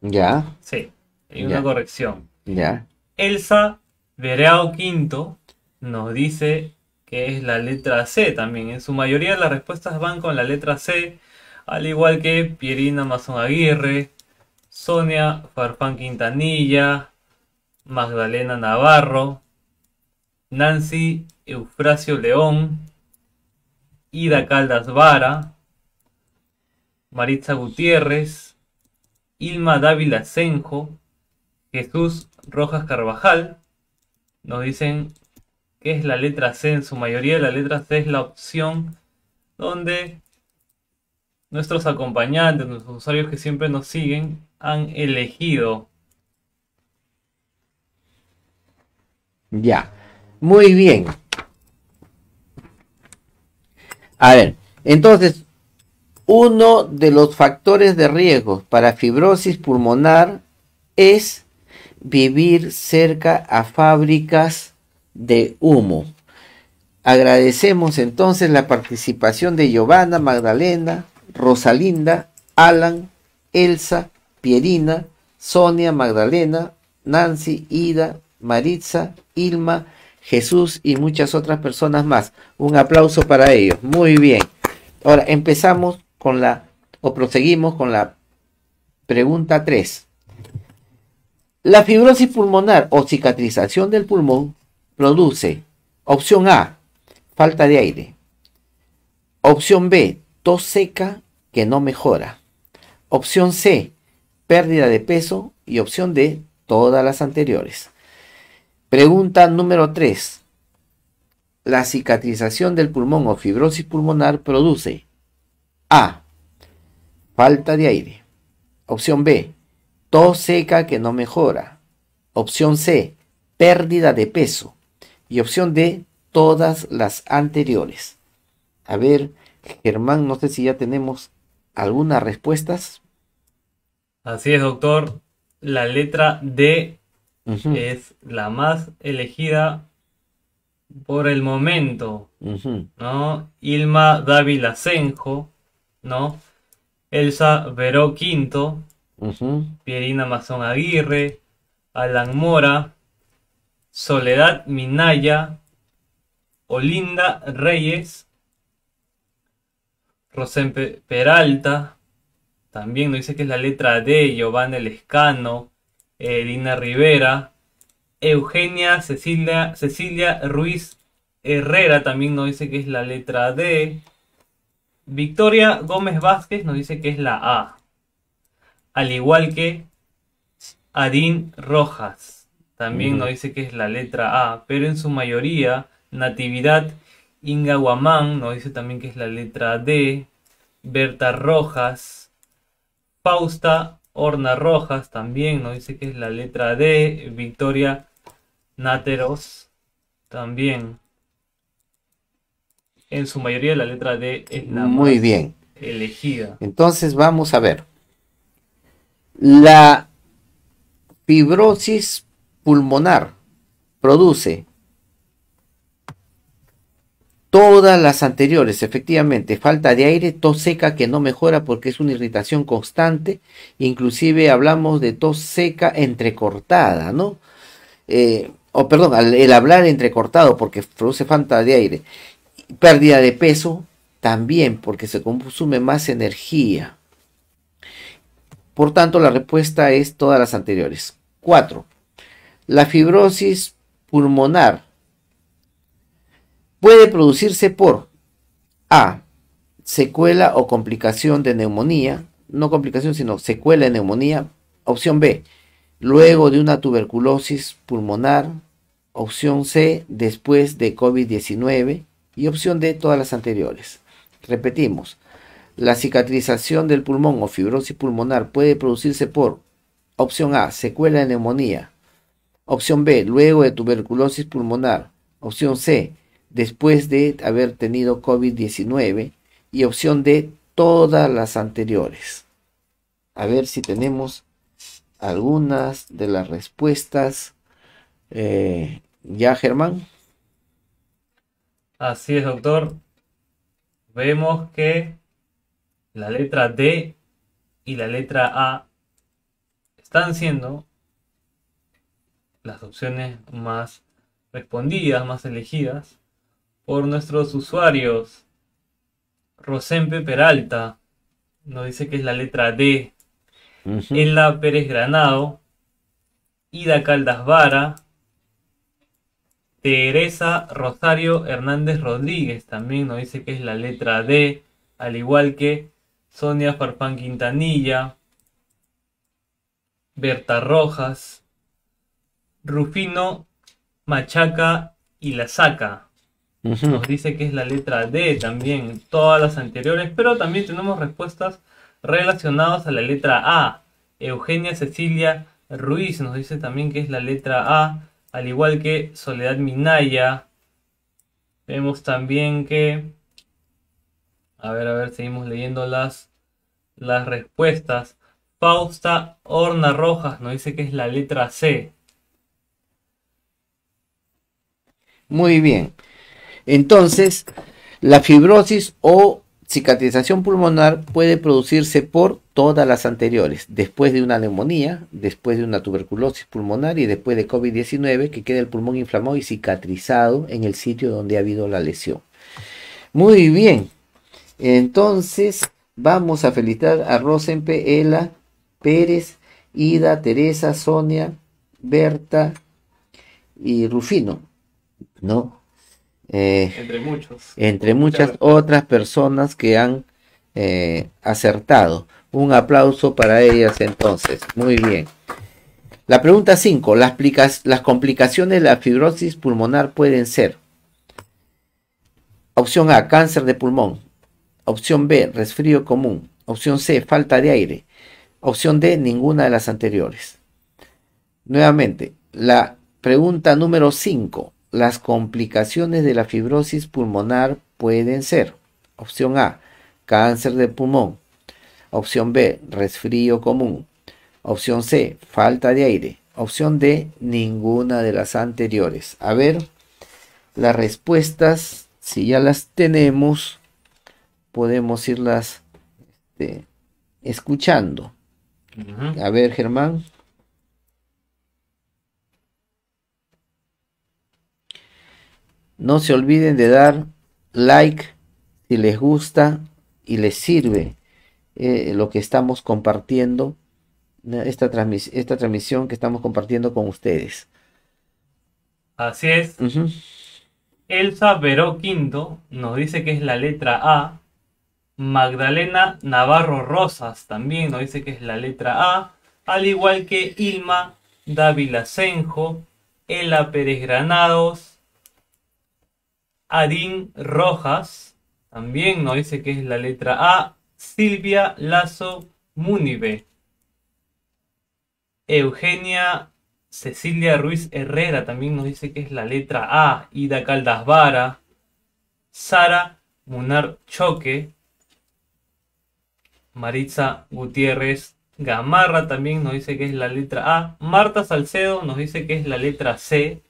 Ya. Sí, hay una corrección. Ya. Elsa Vereao Quinto nos dice que es la letra C también. En su mayoría las respuestas van con la letra C, al igual que Pierina Mazón Aguirre, Sonia Farfán Quintanilla, Magdalena Navarro, Nancy Eufrasio León, Ida Caldas Vara, Maritza Gutiérrez, Ilma Dávila Senjo, Jesús Rojas Carvajal, nos dicen que es la letra C, en su mayoría de la letra C es la opción donde nuestros acompañantes, nuestros usuarios que siempre nos siguen, han elegido. Ya. Muy bien. A ver, entonces, uno de los factores de riesgo para fibrosis pulmonar es vivir cerca a fábricas de humo. Agradecemos entonces la participación de Giovanna, Magdalena, Rosalinda, Alan, Elsa, Pierina, Sonia, Magdalena, Nancy, Ida, Maritza, Ilma, Jesús y muchas otras personas más. Un aplauso para ellos. Muy bien. Ahora empezamos con la, o proseguimos con la pregunta 3. La fibrosis pulmonar o cicatrización del pulmón produce opción A, falta de aire. Opción B, tos seca que no mejora. Opción C, pérdida de peso. Y opción D, todas las anteriores. Pregunta número 3. La cicatrización del pulmón o fibrosis pulmonar produce A. Falta de aire. Opción B. Tos seca que no mejora. Opción C. Pérdida de peso. Y opción D. Todas las anteriores. A ver, Germán, no sé si ya tenemos algunas respuestas. Así es, doctor. La letra D es la más elegida por el momento, ¿no? Ilma Dávila Senjo, ¿no? Elsa Veró Quinto, Pierina Mazón Aguirre, Alan Mora, Soledad Minaya, Olinda Reyes, Rosén Peralta, también nos dice que es la letra D, Giovanna Lescano, Edina eh, Rivera, Eugenia Cecilia, Cecilia Ruiz Herrera también nos dice que es la letra D. Victoria Gómez Vázquez nos dice que es la A. Al igual que Adín Rojas también nos dice que es la letra A, pero en su mayoría Natividad Inga Guamán nos dice también que es la letra D. Berta Rojas, Pausta... Hornas Rojas también nos dice que es la letra D. Victoria Náteros también. En su mayoría la letra D es la Muy bien. elegida. Entonces vamos a ver. La fibrosis pulmonar produce Todas las anteriores, efectivamente, falta de aire, tos seca que no mejora porque es una irritación constante, inclusive hablamos de tos seca entrecortada, ¿no? Eh, o perdón, el hablar entrecortado porque produce falta de aire. Pérdida de peso también porque se consume más energía. Por tanto, la respuesta es todas las anteriores. Cuatro, La fibrosis pulmonar Puede producirse por A. Secuela o complicación de neumonía. No complicación, sino secuela de neumonía. Opción B. Luego de una tuberculosis pulmonar. Opción C. Después de COVID-19. Y opción D. Todas las anteriores. Repetimos. La cicatrización del pulmón o fibrosis pulmonar puede producirse por opción A, secuela de neumonía, opción B, luego de tuberculosis pulmonar, opción C, después de haber tenido COVID-19 y opción de todas las anteriores. A ver si tenemos algunas de las respuestas. Eh, ya, Germán. Así es, doctor. Vemos que la letra D y la letra A están siendo las opciones más respondidas, más elegidas por nuestros usuarios. Rosempe Peralta nos dice que es la letra D. Ella Pérez Granado, Ida Caldas Vara, Teresa Rosario Hernández Rodríguez también nos dice que es la letra D, al igual que Sonia Farfán Quintanilla, Berta Rojas, Rufino Machaca y La Saca. Nos dice que es la letra D también, todas las anteriores, pero también tenemos respuestas relacionadas a la letra A. Eugenia Cecilia Ruiz nos dice también que es la letra A, al igual que Soledad Minaya. Vemos también que... A ver, a ver, seguimos leyendo las, las respuestas. Fausta Horna Rojas nos dice que es la letra C. Muy bien. Entonces, la fibrosis o cicatrización pulmonar puede producirse por todas las anteriores, después de una neumonía, después de una tuberculosis pulmonar y después de COVID-19, que queda el pulmón inflamado y cicatrizado en el sitio donde ha habido la lesión. Muy bien, entonces vamos a felicitar a Rosenpe, Ela, Pérez, Ida, Teresa, Sonia, Berta y Rufino, ¿no? Eh, entre, muchas otras personas que han eh, acertado. Un aplauso para ellas entonces. Muy bien. La pregunta 5. Las, las complicaciones de la fibrosis pulmonar pueden ser. Opción A, cáncer de pulmón. Opción B, resfrío común. Opción C, falta de aire. Opción D, ninguna de las anteriores. Nuevamente, la pregunta número 5. Las complicaciones de la fibrosis pulmonar pueden ser, opción A, cáncer de pulmón, opción B, resfrío común, opción C, falta de aire, opción D, ninguna de las anteriores. A ver, las respuestas, si ya las tenemos, podemos irlas este, escuchando. A ver, Germán. No se olviden de dar like si les gusta y les sirve eh, lo que estamos compartiendo, eh, esta, esta transmisión que estamos compartiendo con ustedes. Así es. Elsa Veró Quinto nos dice que es la letra A. Magdalena Navarro Rosas también nos dice que es la letra A. Al igual que Ilma Dávila Senjo, Ela Pérez Granados, Adín Rojas, también nos dice que es la letra A. Silvia Lazo Munibe Eugenia Cecilia Ruiz Herrera también nos dice que es la letra A. Ida Caldas Vara. Sara Munar Choque. Maritza Gutiérrez Gamarra también nos dice que es la letra A. Marta Salcedo nos dice que es la letra C.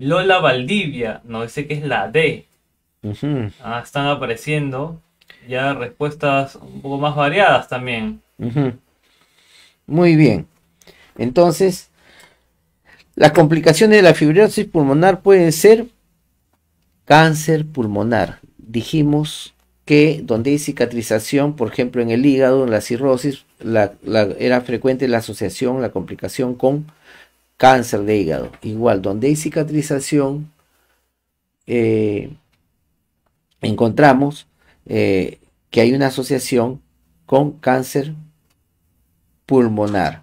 Lola Valdivia, no sé qué es la D. Ah, están apareciendo ya respuestas un poco más variadas también. Muy bien. Entonces, las complicaciones de la fibrosis pulmonar pueden ser cáncer pulmonar. Dijimos que donde hay cicatrización, por ejemplo en el hígado, en la cirrosis, era frecuente la asociación, la complicación con Cáncer de hígado, igual, donde hay cicatrización, eh, encontramos eh, que hay una asociación con cáncer pulmonar.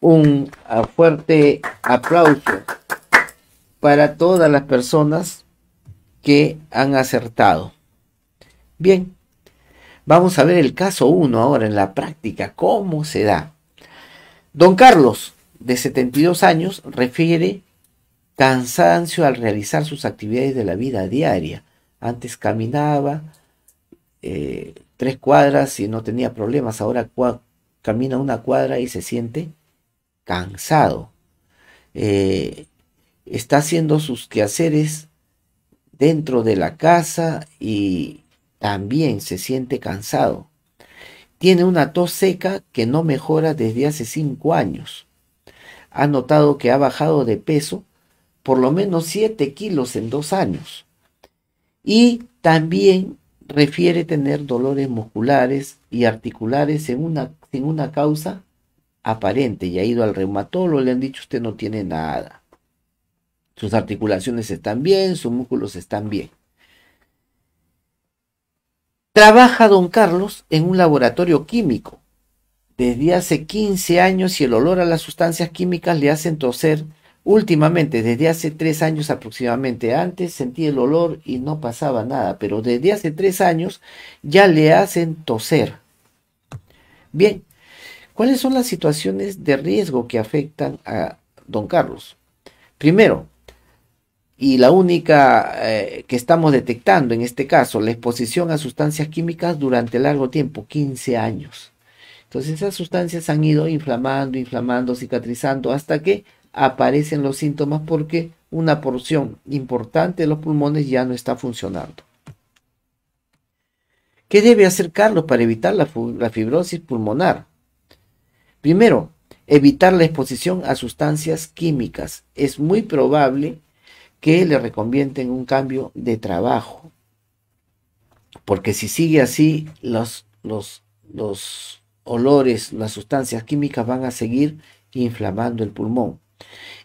Un fuerte aplauso para todas las personas que han acertado. Bien, vamos a ver el caso 1 ahora en la práctica, cómo se da. Don Carlos, de 72 años, refiere cansancio al realizar sus actividades de la vida diaria. Antes caminaba eh, tres cuadras y no tenía problemas, ahora camina una cuadra y se siente cansado. Eh, está haciendo sus quehaceres dentro de la casa y también se siente cansado. Tiene una tos seca que no mejora desde hace cinco años. Ha notado que ha bajado de peso por lo menos 7 kilos en dos años. Y también refiere tener dolores musculares y articulares sin una, una causa aparente y ha ido al reumatólogo, le han dicho usted no tiene nada. Sus articulaciones están bien, sus músculos están bien. Trabaja don Carlos en un laboratorio químico desde hace 15 años y el olor a las sustancias químicas le hacen toser. Últimamente, desde hace tres años aproximadamente, antes sentí el olor y no pasaba nada, pero desde hace tres años ya le hacen toser. Bien, ¿cuáles son las situaciones de riesgo que afectan a don Carlos? Primero, y la única eh, que estamos detectando en este caso, la exposición a sustancias químicas durante largo tiempo, 15 años. Entonces esas sustancias han ido inflamando, inflamando, cicatrizando hasta que aparecen los síntomas porque una porción importante de los pulmones ya no está funcionando. ¿Qué debe hacer Carlos para evitar la, fibrosis pulmonar? Primero, evitar la exposición a sustancias químicas. Es muy probable que le recomienden un cambio de trabajo. Porque si sigue así, los, los, olores, las sustancias químicas van a seguir inflamando el pulmón.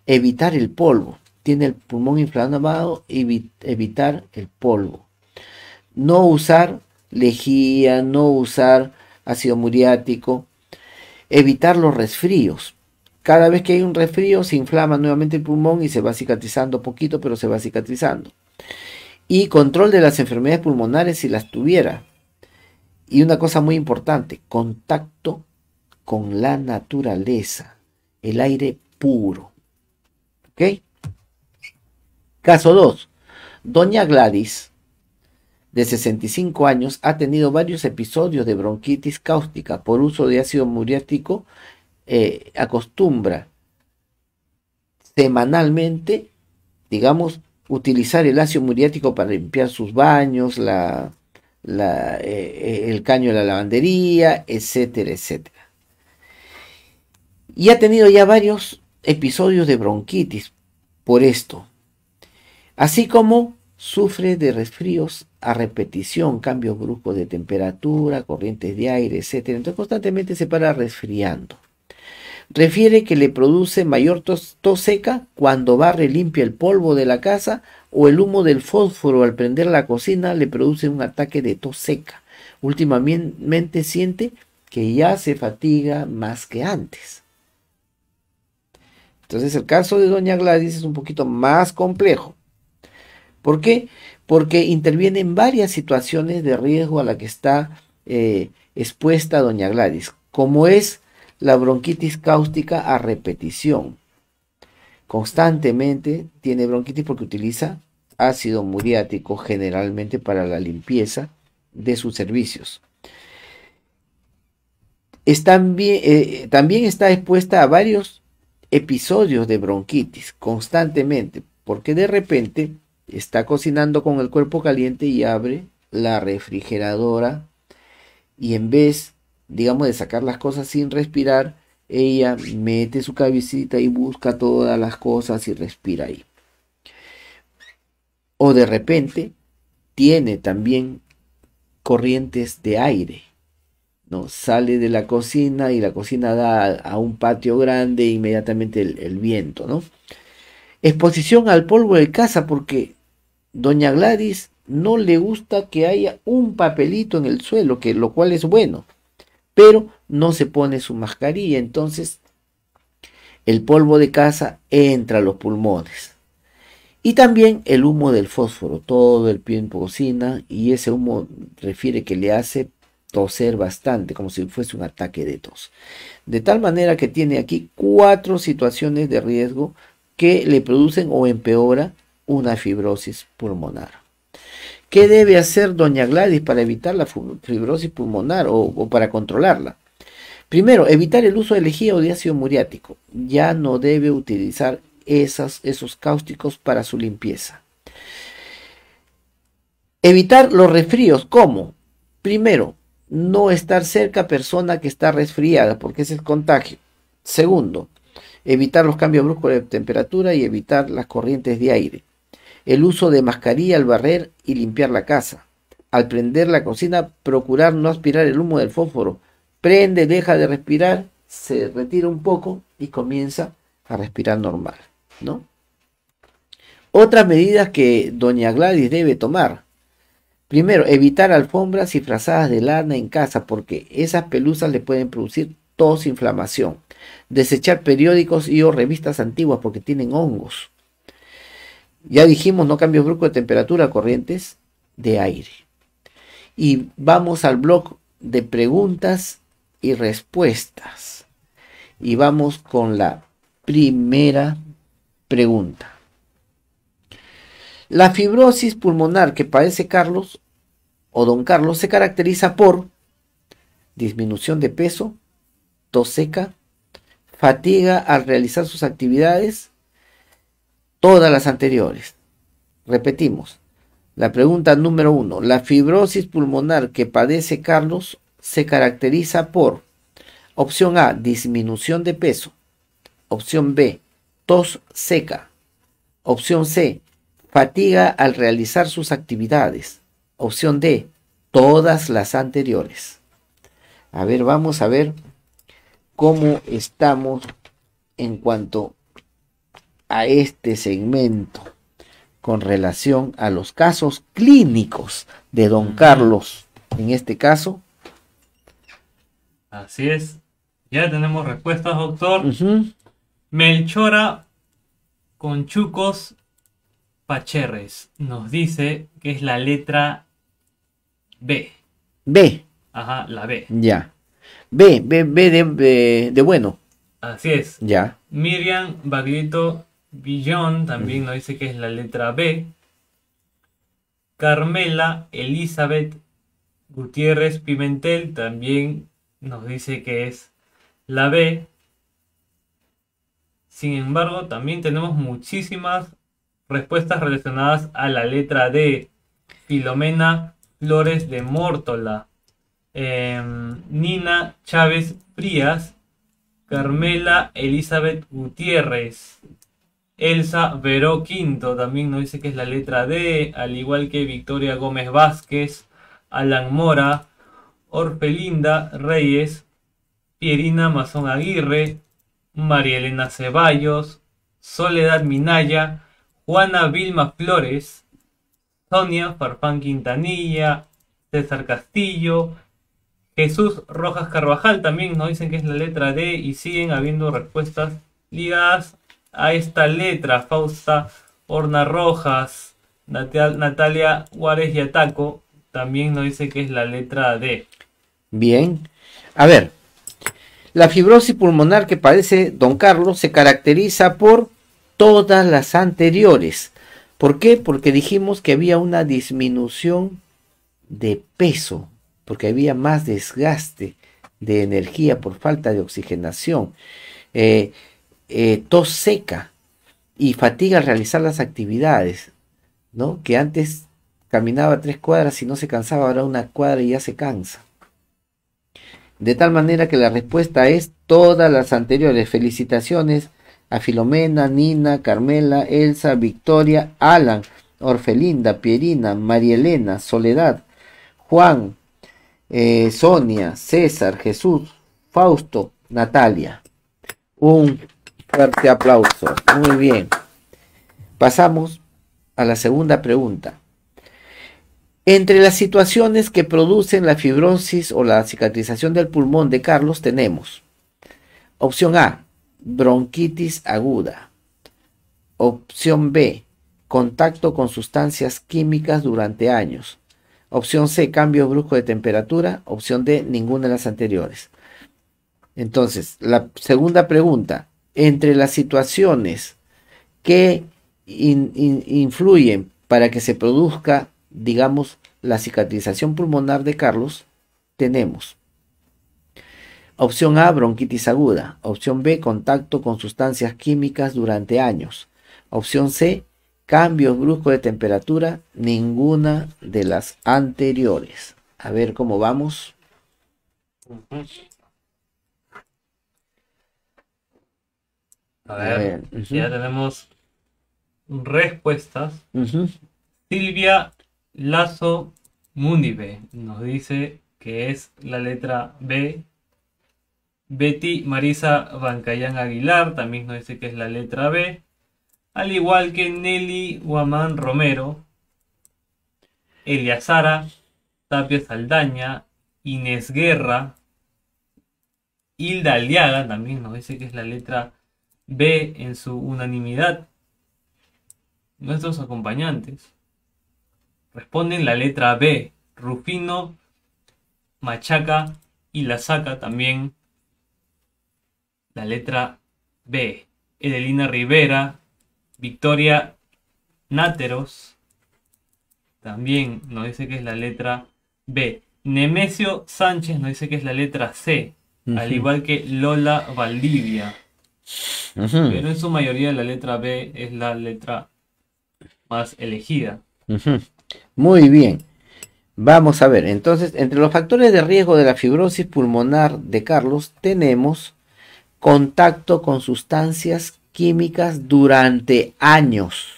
Evitar el polvo. Tiene el pulmón inflamado, evitar el polvo. No usar lejía, no usar ácido muriático. Evitar los resfríos. Cada vez que hay un resfrío se inflama nuevamente el pulmón y se va cicatrizando poquito, pero se va cicatrizando. Y control de las enfermedades pulmonares si las tuviera. Y una cosa muy importante, contacto con la naturaleza, el aire puro. ¿Ok? Caso 2. Doña Gladys, de 65 años, ha tenido varios episodios de bronquitis cáustica por uso de ácido muriático eh, acostumbra semanalmente, digamos, utilizar el ácido muriático para limpiar sus baños, la, eh, eh, el caño de la lavandería, etcétera, etcétera. Y ha tenido ya varios episodios de bronquitis por esto, así como sufre de resfríos a repetición, cambios bruscos de temperatura, corrientes de aire, etcétera. Entonces constantemente se para resfriando. Refiere que le produce mayor tos, seca cuando barre limpia el polvo de la casa o el humo del fósforo al prender la cocina le produce un ataque de tos seca. Últimamente siente que ya se fatiga más que antes. Entonces el caso de Doña Gladys es un poquito más complejo. ¿Por qué? Porque intervienen varias situaciones de riesgo a la que está eh, expuesta Doña Gladys, como es la bronquitis cáustica a repetición. Constantemente tiene bronquitis porque utiliza ácido muriático generalmente para la limpieza de sus servicios. Eh, eh, también está expuesta a varios episodios de bronquitis constantemente porque de repente está cocinando con el cuerpo caliente y abre la refrigeradora y en vez digamos, de sacar las cosas sin respirar, ella mete su cabecita y busca todas las cosas y respira ahí. O de repente tiene también corrientes de aire. ¿no? Sale de la cocina y la cocina da a, un patio grande e inmediatamente el, el, viento. ¿no? Exposición al polvo de casa porque doña Gladys no le gusta que haya un papelito en el suelo, que lo cual es bueno pero no se pone su mascarilla, entonces el polvo de casa entra a los pulmones. Y también el humo del fósforo, todo el tiempo cocina y ese humo refiere que le hace toser bastante, como si fuese un ataque de tos. De tal manera que tiene aquí cuatro situaciones de riesgo que le producen o empeora una fibrosis pulmonar. ¿Qué debe hacer doña Gladys para evitar la fibrosis pulmonar o, para controlarla? Primero, evitar el uso de lejía o de ácido muriático. Ya no debe utilizar esos cáusticos para su limpieza. Evitar los resfríos. ¿Cómo? Primero, no estar cerca a persona que está resfriada, porque es el contagio. Segundo, evitar los cambios bruscos de temperatura y evitar las corrientes de aire el uso de mascarilla al barrer y limpiar la casa. Al prender la cocina, procurar no aspirar el humo del fósforo. Prende, deja de respirar, se retira un poco y comienza a respirar normal, ¿no? Otras medidas que doña Gladys debe tomar. Primero, evitar alfombras y frazadas de lana en casa porque esas pelusas le pueden producir tos, inflamación. Desechar periódicos y o revistas antiguas porque tienen hongos. Ya dijimos, no cambios bruscos de temperatura, corrientes de aire. Y vamos al blog de preguntas y respuestas. Y vamos con la primera pregunta. La fibrosis pulmonar que padece Carlos o don Carlos se caracteriza por disminución de peso, tos seca, fatiga al realizar sus actividades, todas las anteriores. Repetimos. La pregunta número uno. La fibrosis pulmonar que padece Carlos se caracteriza por opción A, disminución de peso. Opción B, tos seca. Opción C, fatiga al realizar sus actividades. Opción D, todas las anteriores. A ver, vamos a ver cómo estamos en cuanto a este segmento con relación a los casos clínicos de don Carlos, en este caso. Así es. Ya tenemos respuestas, doctor. Melchora Conchucos Pacherres nos dice que es la letra B. B. Ajá, la B. Ya. B, B, B de, bueno. Así es. Ya. Miriam baguito Billón también nos dice que es la letra B. Carmela Elizabeth Gutiérrez Pimentel también nos dice que es la B. Sin embargo, también tenemos muchísimas respuestas relacionadas a la letra D. Filomena Flores de Mórtola, em, Nina Chávez Frías, Carmela Elizabeth Gutiérrez, Elsa Veró Quinto también nos dice que es la letra D, al igual que Victoria Gómez Vázquez, Alan Mora, Orpelinda Reyes, Pierina Mazón Aguirre, María Elena Ceballos, Soledad Minaya, Juana Vilma Flores, Sonia Farfán Quintanilla, César Castillo, Jesús Rojas Carvajal también nos dicen que es la letra D y siguen habiendo respuestas ligadas a esta letra. Fausta Horna Rojas, Natalia Juárez y Ataco también nos dice que es la letra D. Bien. A ver, la fibrosis pulmonar que parece, don Carlos se caracteriza por todas las anteriores. ¿Por qué? Porque dijimos que había una disminución de peso, porque había más desgaste de energía por falta de oxigenación. Eh, eh, tos seca y fatiga al realizar las actividades, ¿no? Que antes caminaba tres cuadras y no se cansaba, ahora una cuadra y ya se cansa. De tal manera que la respuesta es todas las anteriores. Felicitaciones a Filomena, Nina, Carmela, Elsa, Victoria, Alan, Orfelinda, Pierina, María Elena, Soledad, Juan, eh, Sonia, César, Jesús, Fausto, Natalia. Un fuerte aplauso. Muy bien. Pasamos a la segunda pregunta. Entre las situaciones que producen la fibrosis o la cicatrización del pulmón de Carlos tenemos opción A, bronquitis aguda. Opción B, contacto con sustancias químicas durante años. Opción C, cambio brusco de temperatura. Opción D, ninguna de las anteriores. Entonces, la segunda pregunta, entre las situaciones que influyen para que se produzca, digamos, la cicatrización pulmonar de Carlos, tenemos opción A, bronquitis aguda, opción B, contacto con sustancias químicas durante años, opción C, cambios bruscos de temperatura, ninguna de las anteriores. A ver cómo vamos. A ver, ya tenemos respuestas. Silvia Lazo Mundibe nos dice que es la letra B. Betty Marisa Bancayán Aguilar también nos dice que es la letra B. Al igual que Nelly Guamán Romero, Eliazara Tapia Saldaña, Inés Guerra, Hilda Aliaga también nos dice que es la letra B en su unanimidad. Nuestros acompañantes responden la letra B. Rufino, Machaca y la saca también la letra B. Edelina Rivera, Victoria Náteros, también nos dice que es la letra B. Nemesio Sánchez nos dice que es la letra C, al igual que Lola Valdivia. Pero en su mayoría la letra B es la letra más elegida. Muy bien. Vamos a ver, entonces, entre los factores de riesgo de la fibrosis pulmonar de Carlos tenemos contacto con sustancias químicas durante años.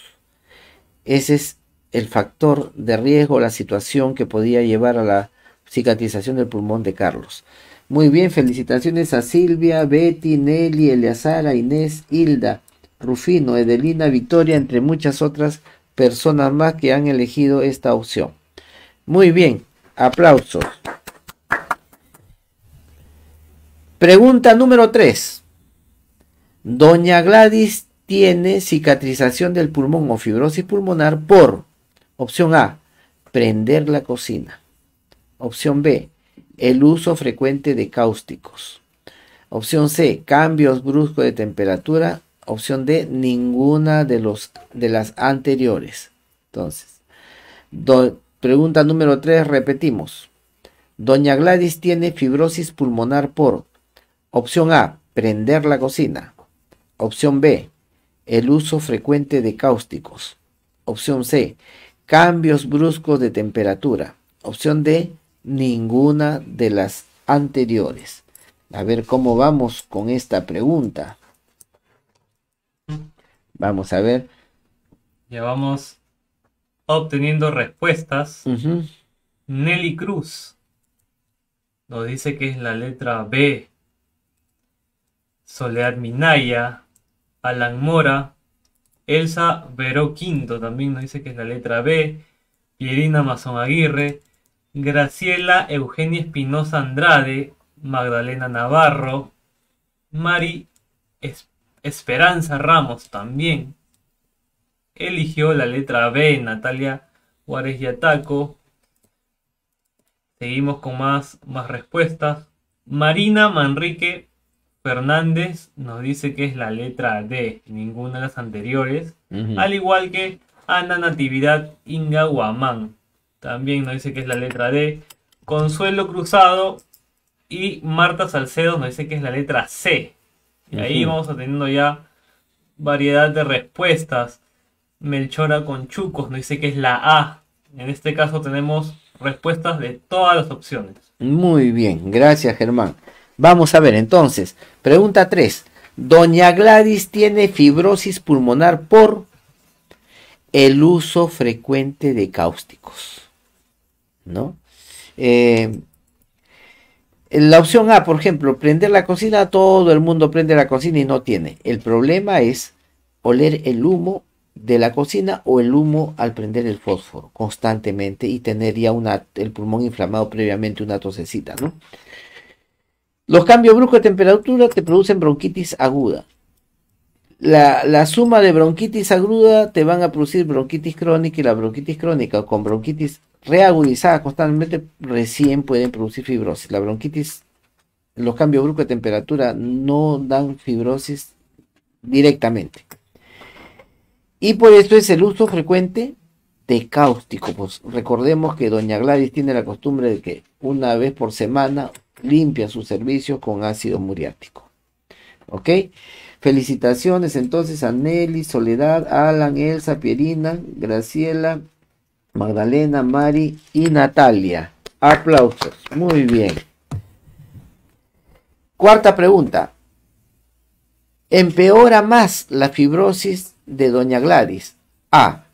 Ese es el factor de riesgo, la situación que podía llevar a la cicatrización del pulmón de Carlos. Muy bien, felicitaciones a Silvia, Betty, Nelly, Eleazar, Inés, Hilda, Rufino, Edelina, Victoria, entre muchas otras personas más que han elegido esta opción. Muy bien, aplausos. Pregunta número 3. Doña Gladys tiene cicatrización del pulmón o fibrosis pulmonar por opción A, prender la cocina. Opción B, el uso frecuente de cáusticos. Opción C, cambios bruscos de temperatura. Opción D, ninguna de, los, de las anteriores. Entonces, pregunta número 3, repetimos. Doña Gladys tiene fibrosis pulmonar por opción A, prender la cocina. Opción B, el uso frecuente de cáusticos. Opción C, cambios bruscos de temperatura. Opción D, ninguna de las anteriores. A ver cómo vamos con esta pregunta. Vamos a ver. Ya vamos obteniendo respuestas. Nelly Cruz nos dice que es la letra B. Soledad Minaya, Alan Mora, Elsa Vero Quinto también nos dice que es la letra B. Pierina Mazón Aguirre, Graciela Eugenia Espinosa Andrade, Magdalena Navarro, Mari Esperanza Ramos también. Eligió la letra B, Natalia Juárez Yataco. Seguimos con más, más respuestas. Marina Manrique Fernández nos dice que es la letra D, ninguna de las anteriores. Al igual que Ana Natividad Inga Guamán también nos dice que es la letra D. Consuelo Cruzado y Marta Salcedo nos dice que es la letra C. Y ahí vamos teniendo ya variedad de respuestas. Melchora con Chucos nos dice que es la A. En este caso tenemos respuestas de todas las opciones. Muy bien, gracias Germán. Vamos a ver entonces, pregunta 3. Doña Gladys tiene fibrosis pulmonar por el uso frecuente de cáusticos. ¿no? Eh, la opción A, por ejemplo, prender la cocina, todo el mundo prende la cocina y no tiene. El problema es oler el humo de la cocina o el humo al prender el fósforo constantemente y tener ya una, el pulmón inflamado previamente, una tosecita, Los cambios bruscos de temperatura te producen bronquitis aguda. La, la, suma de bronquitis aguda te van a producir bronquitis crónica y la bronquitis crónica con bronquitis reagudizadas constantemente recién pueden producir fibrosis. La bronquitis, los cambios bruscos de temperatura no dan fibrosis directamente. Y por esto es el uso frecuente de cáustico. Pues recordemos que doña Gladys tiene la costumbre de que una vez por semana limpia sus servicios con ácido muriático. ¿Ok? Felicitaciones entonces a Nelly, Soledad, Alan, Elsa, Pierina, Graciela, Magdalena, Mari y Natalia. Aplausos. Muy bien. Cuarta pregunta. ¿Empeora más la fibrosis de Doña Gladys? A.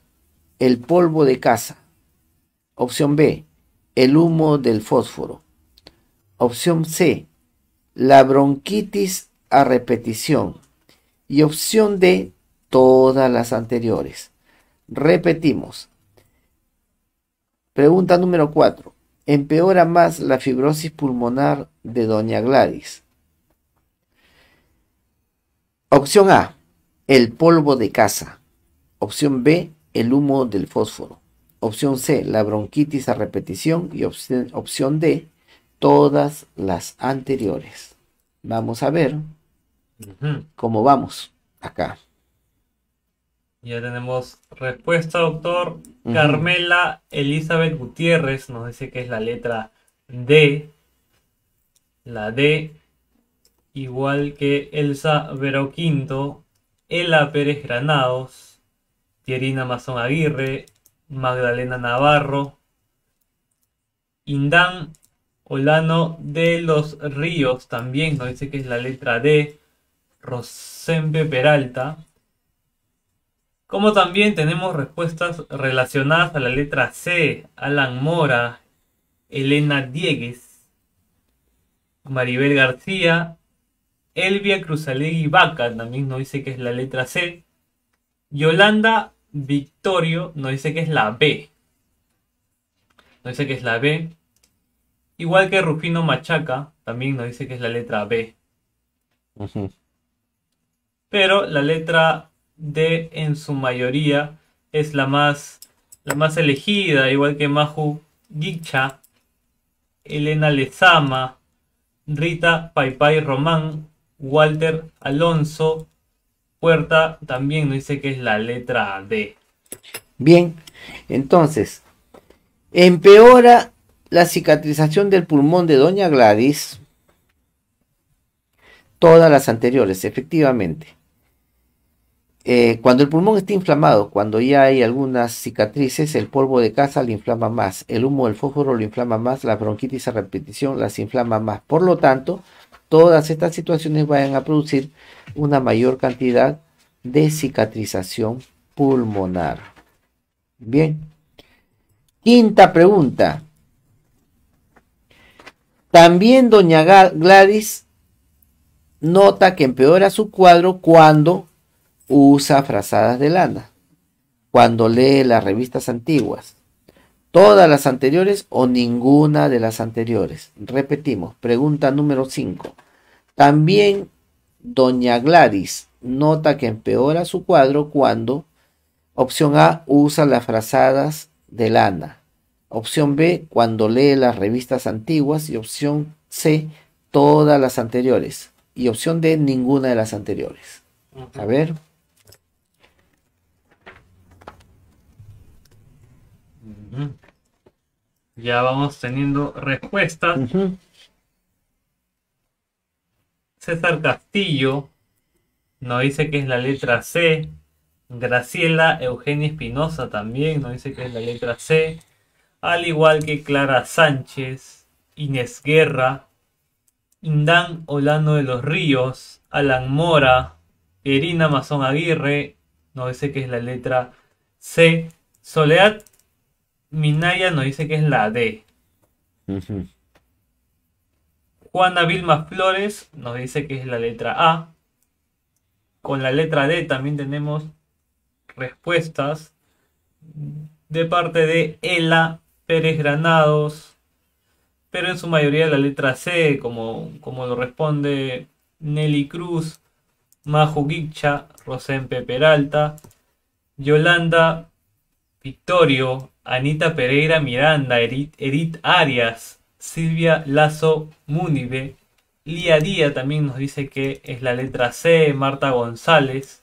El polvo de casa. Opción B. El humo del fósforo. Opción C. La bronquitis a repetición. Y opción D. Todas las anteriores. Repetimos. Pregunta número 4. ¿Empeora más la fibrosis pulmonar de Doña Gladys? Opción A, el polvo de casa. Opción B, el humo del fósforo. Opción C, la bronquitis a repetición. Y opción, D, todas las anteriores. Vamos a ver cómo vamos acá. Ya tenemos respuesta, doctor. Carmela Elizabeth Gutiérrez nos dice que es la letra D. La D, igual que Elsa Quinto, Ela Pérez Granados, Tierina Mazón Aguirre, Magdalena Navarro, Indán Olano de los Ríos también nos dice que es la letra D. Rosembe Peralta, como también tenemos respuestas relacionadas a la letra C, Alan Mora, Elena Diegues, Maribel García, Elvia Cruzalegui Vaca, también nos dice que es la letra C, Yolanda Victorio nos dice que es la B, nos dice que es la B, igual que Rufino Machaca, también nos dice que es la letra B. Pero la letra D en su mayoría es la más, la más elegida, igual que Mahu, Gicha, Elena Lezama, Rita Paypay, Román, Walter Alonso, Puerta también dice que es la letra D. Bien, entonces, empeora la cicatrización del pulmón de Doña Gladys. Todas las anteriores, efectivamente. Eh, cuando el pulmón está inflamado, cuando ya hay algunas cicatrices, el polvo de casa le inflama más, el humo del fósforo lo inflama más, la bronquitis a repetición las inflama más. Por lo tanto, todas estas situaciones van a producir una mayor cantidad de cicatrización pulmonar. Bien. Quinta pregunta. También doña Gladys nota que empeora su cuadro cuando usa frazadas de lana cuando lee las revistas antiguas. Todas las anteriores o ninguna de las anteriores. Repetimos, pregunta número 5. También doña Gladys nota que empeora su cuadro cuando opción A usa las frazadas de lana. Opción B, cuando lee las revistas antiguas. Y opción C, todas las anteriores. Y opción D, ninguna de las anteriores. A ver. Ya vamos teniendo respuestas. César Castillo nos dice que es la letra C. Graciela Eugenia Espinosa también nos dice que es la letra C. Al igual que Clara Sánchez, Inés Guerra, Indán Olano de los Ríos, Alan Mora, Erina Mazón Aguirre, nos dice que es la letra C. Solead Minaya nos dice que es la D. Juana Vilma Flores nos dice que es la letra A. Con la letra D también tenemos respuestas de parte de Ela Pérez Granados, pero en su mayoría la letra C, como, como lo responde Nelly Cruz, Maju Guicha, Rosempe Peralta, Yolanda Victorio, Anita Pereira Miranda, Edith, Arias, Silvia Lazo Munibe, Lía Díaz también nos dice que es la letra C, Marta González.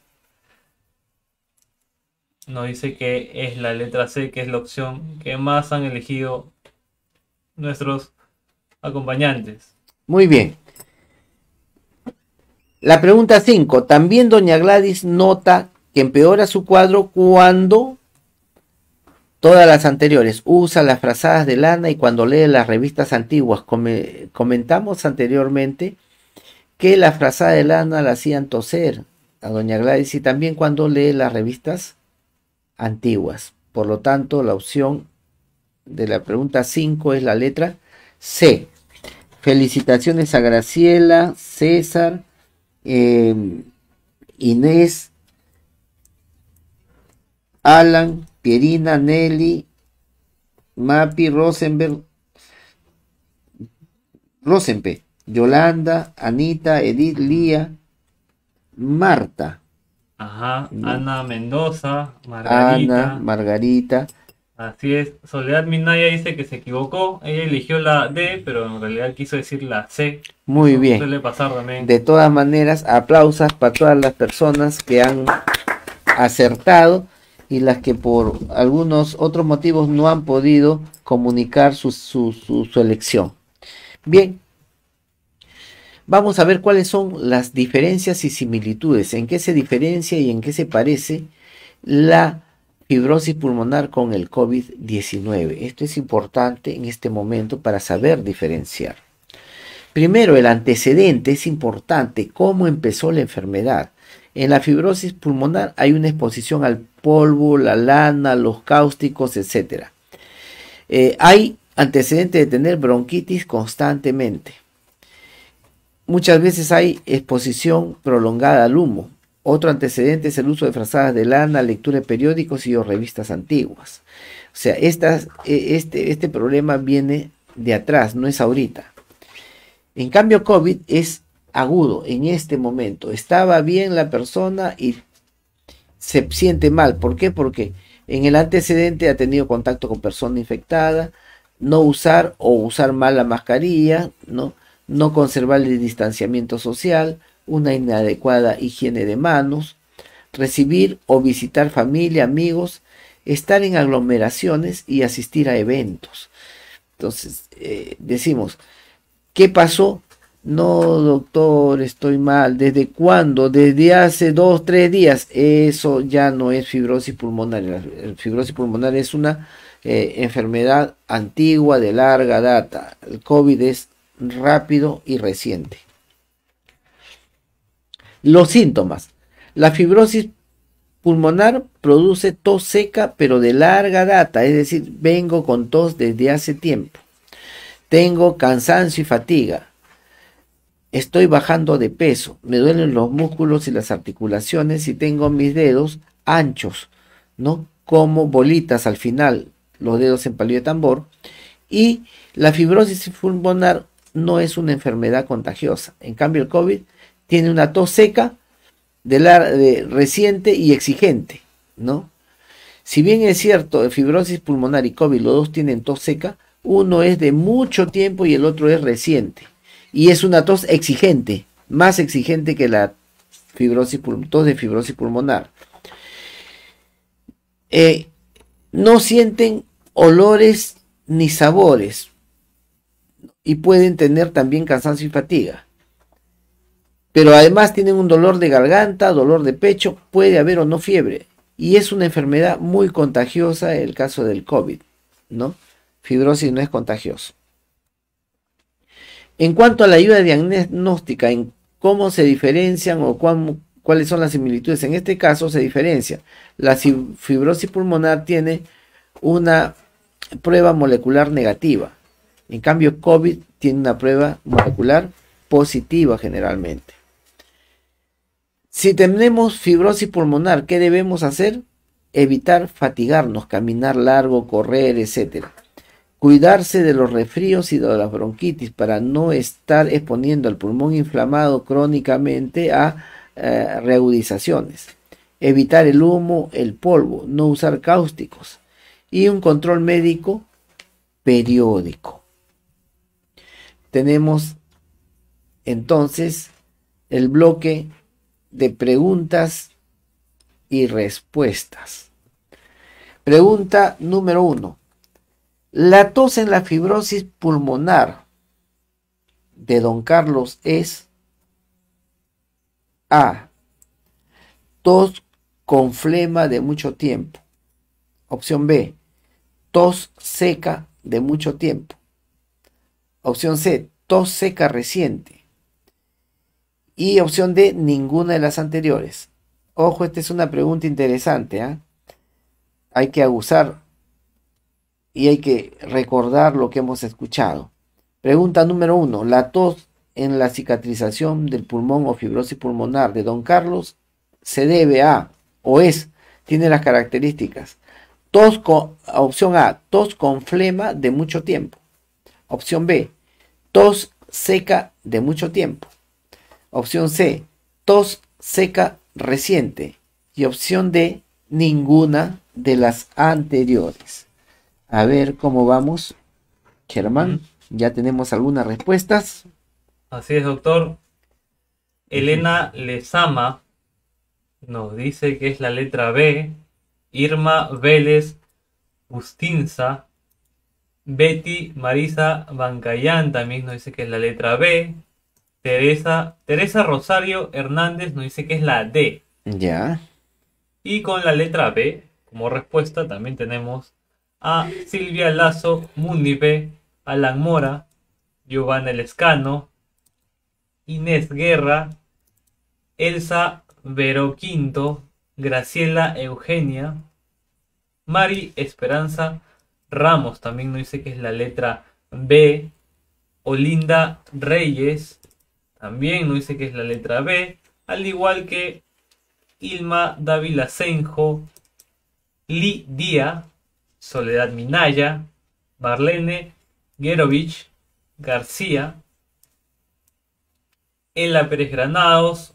Nos dice que es la letra C, que es la opción que más han elegido nuestros acompañantes. Muy bien. La pregunta 5. También doña Gladys nota que empeora su cuadro cuando Todas las anteriores. Usa las frazadas de lana y cuando lee las revistas antiguas. comentamos anteriormente que la frazada de lana la hacían toser a doña Gladys y también cuando lee las revistas antiguas. Por lo tanto, la opción de la pregunta 5 es la letra C. Felicitaciones a Graciela, César, em, Inés, Alan, Pierina, Nelly, Mapi, Rosenberg, Rosenpe, Yolanda, Anita, Edith, Lía, Marta. Ajá, mm. Ana Mendoza, Margarita. Margarita. Así es, Soledad Minaya dice que se equivocó, ella eligió la D, pero en realidad quiso decir la C. Muy bien. Suele pasar también. De todas maneras, aplausos para todas las personas que han acertado y las que por algunos otros motivos no han podido comunicar su, elección. Bien, vamos a ver cuáles son las diferencias y similitudes, en qué se diferencia y en qué se parece la fibrosis pulmonar con el COVID-19. Esto es importante en este momento para saber diferenciar. Primero, el antecedente es importante, cómo empezó la enfermedad. En la fibrosis pulmonar hay una exposición al polvo, la lana, los cáusticos, etcétera. Eh, hay antecedentes de tener bronquitis constantemente. Muchas veces hay exposición prolongada al humo. Otro antecedente es el uso de frazadas de lana, lectura de periódicos y revistas antiguas. O sea, e, este, este problema viene de atrás, no es ahorita. En cambio, COVID es agudo en este momento. Estaba bien la persona y se siente mal. ¿Por qué? Porque en el antecedente ha tenido contacto con persona infectada, no usar o usar mal la mascarilla, ¿no? no conservar el distanciamiento social, una inadecuada higiene de manos, recibir o visitar familia, amigos, estar en aglomeraciones y asistir a eventos. Entonces, eh, decimos, ¿qué pasó? No, doctor, estoy mal. ¿Desde cuándo? Desde hace dos, tres días. Eso ya no es fibrosis pulmonar. La fibrosis pulmonar es una eh, enfermedad antigua de larga data. El COVID es rápido y reciente. Los síntomas. La fibrosis pulmonar produce tos seca, pero de larga data. Es decir, vengo con tos desde hace tiempo. Tengo cansancio y fatiga Estoy bajando de peso, me duelen los músculos y las articulaciones y tengo mis dedos anchos, ¿no? Como bolitas al final, los dedos en palillo de tambor. Y la fibrosis pulmonar no es una enfermedad contagiosa. En cambio, el COVID tiene una tos seca de reciente y exigente, ¿no? Si bien es cierto, fibrosis pulmonar y COVID, los dos tienen tos seca, uno es de mucho tiempo y el otro es reciente y es una tos exigente, más exigente que la fibrosis, tos de fibrosis pulmonar. Eh, no sienten olores ni sabores y pueden tener también cansancio y fatiga. Pero además tienen un dolor de garganta, dolor de pecho, puede haber o no fiebre. Y es una enfermedad muy contagiosa el caso del COVID, ¿no? Fibrosis no es contagioso. En cuanto a la ayuda diagnóstica, en cómo se diferencian o cuáles son las similitudes, en este caso se diferencia. La fibrosis pulmonar tiene una prueba molecular negativa. En cambio, COVID tiene una prueba molecular positiva generalmente. Si tenemos fibrosis pulmonar, ¿qué debemos hacer? Evitar fatigarnos, caminar largo, correr, etc. Cuidarse de los resfríos y de las bronquitis para no estar exponiendo al pulmón inflamado crónicamente a eh, Evitar el humo, el polvo, no usar cáusticos y un control médico periódico. Tenemos entonces el bloque de preguntas y respuestas. Pregunta número uno. La tos en la fibrosis pulmonar de don Carlos es A. Tos con flema de mucho tiempo. Opción B. Tos seca de mucho tiempo. Opción C. Tos seca reciente. Y opción D. Ninguna de las anteriores. Ojo, esta es una pregunta interesante. ¿ah? Hay que abusar y hay que recordar lo que hemos escuchado. Pregunta número uno. ¿La tos en la cicatrización del pulmón o fibrosis pulmonar de don Carlos se debe a o es? Tiene las características. Tos con, opción A, tos con flema de mucho tiempo. Opción B, tos seca de mucho tiempo. Opción C, tos seca reciente. Y opción D, ninguna de las anteriores. A ver cómo vamos. Germán, mm. ya tenemos algunas respuestas. Así es, doctor. Elena Lezama nos dice que es la letra B. Irma Vélez Bustinza. Betty Marisa Bancayán también nos dice que es la letra B. Teresa, Teresa Rosario Hernández nos dice que es la D. Ya. Y con la letra B, como respuesta, también tenemos a Silvia Lazo Munibe, Alan Mora, Giovanna Lescano, Inés Guerra, Elsa Vero Quinto, Graciela Eugenia, Mari Esperanza Ramos, también no dice que es la letra B, Olinda Reyes, también no dice que es la letra B, al igual que Ilma Dávila Senjo, Lidia, Soledad Minaya, Barlene, Gerovich, García, Ela Pérez Granados,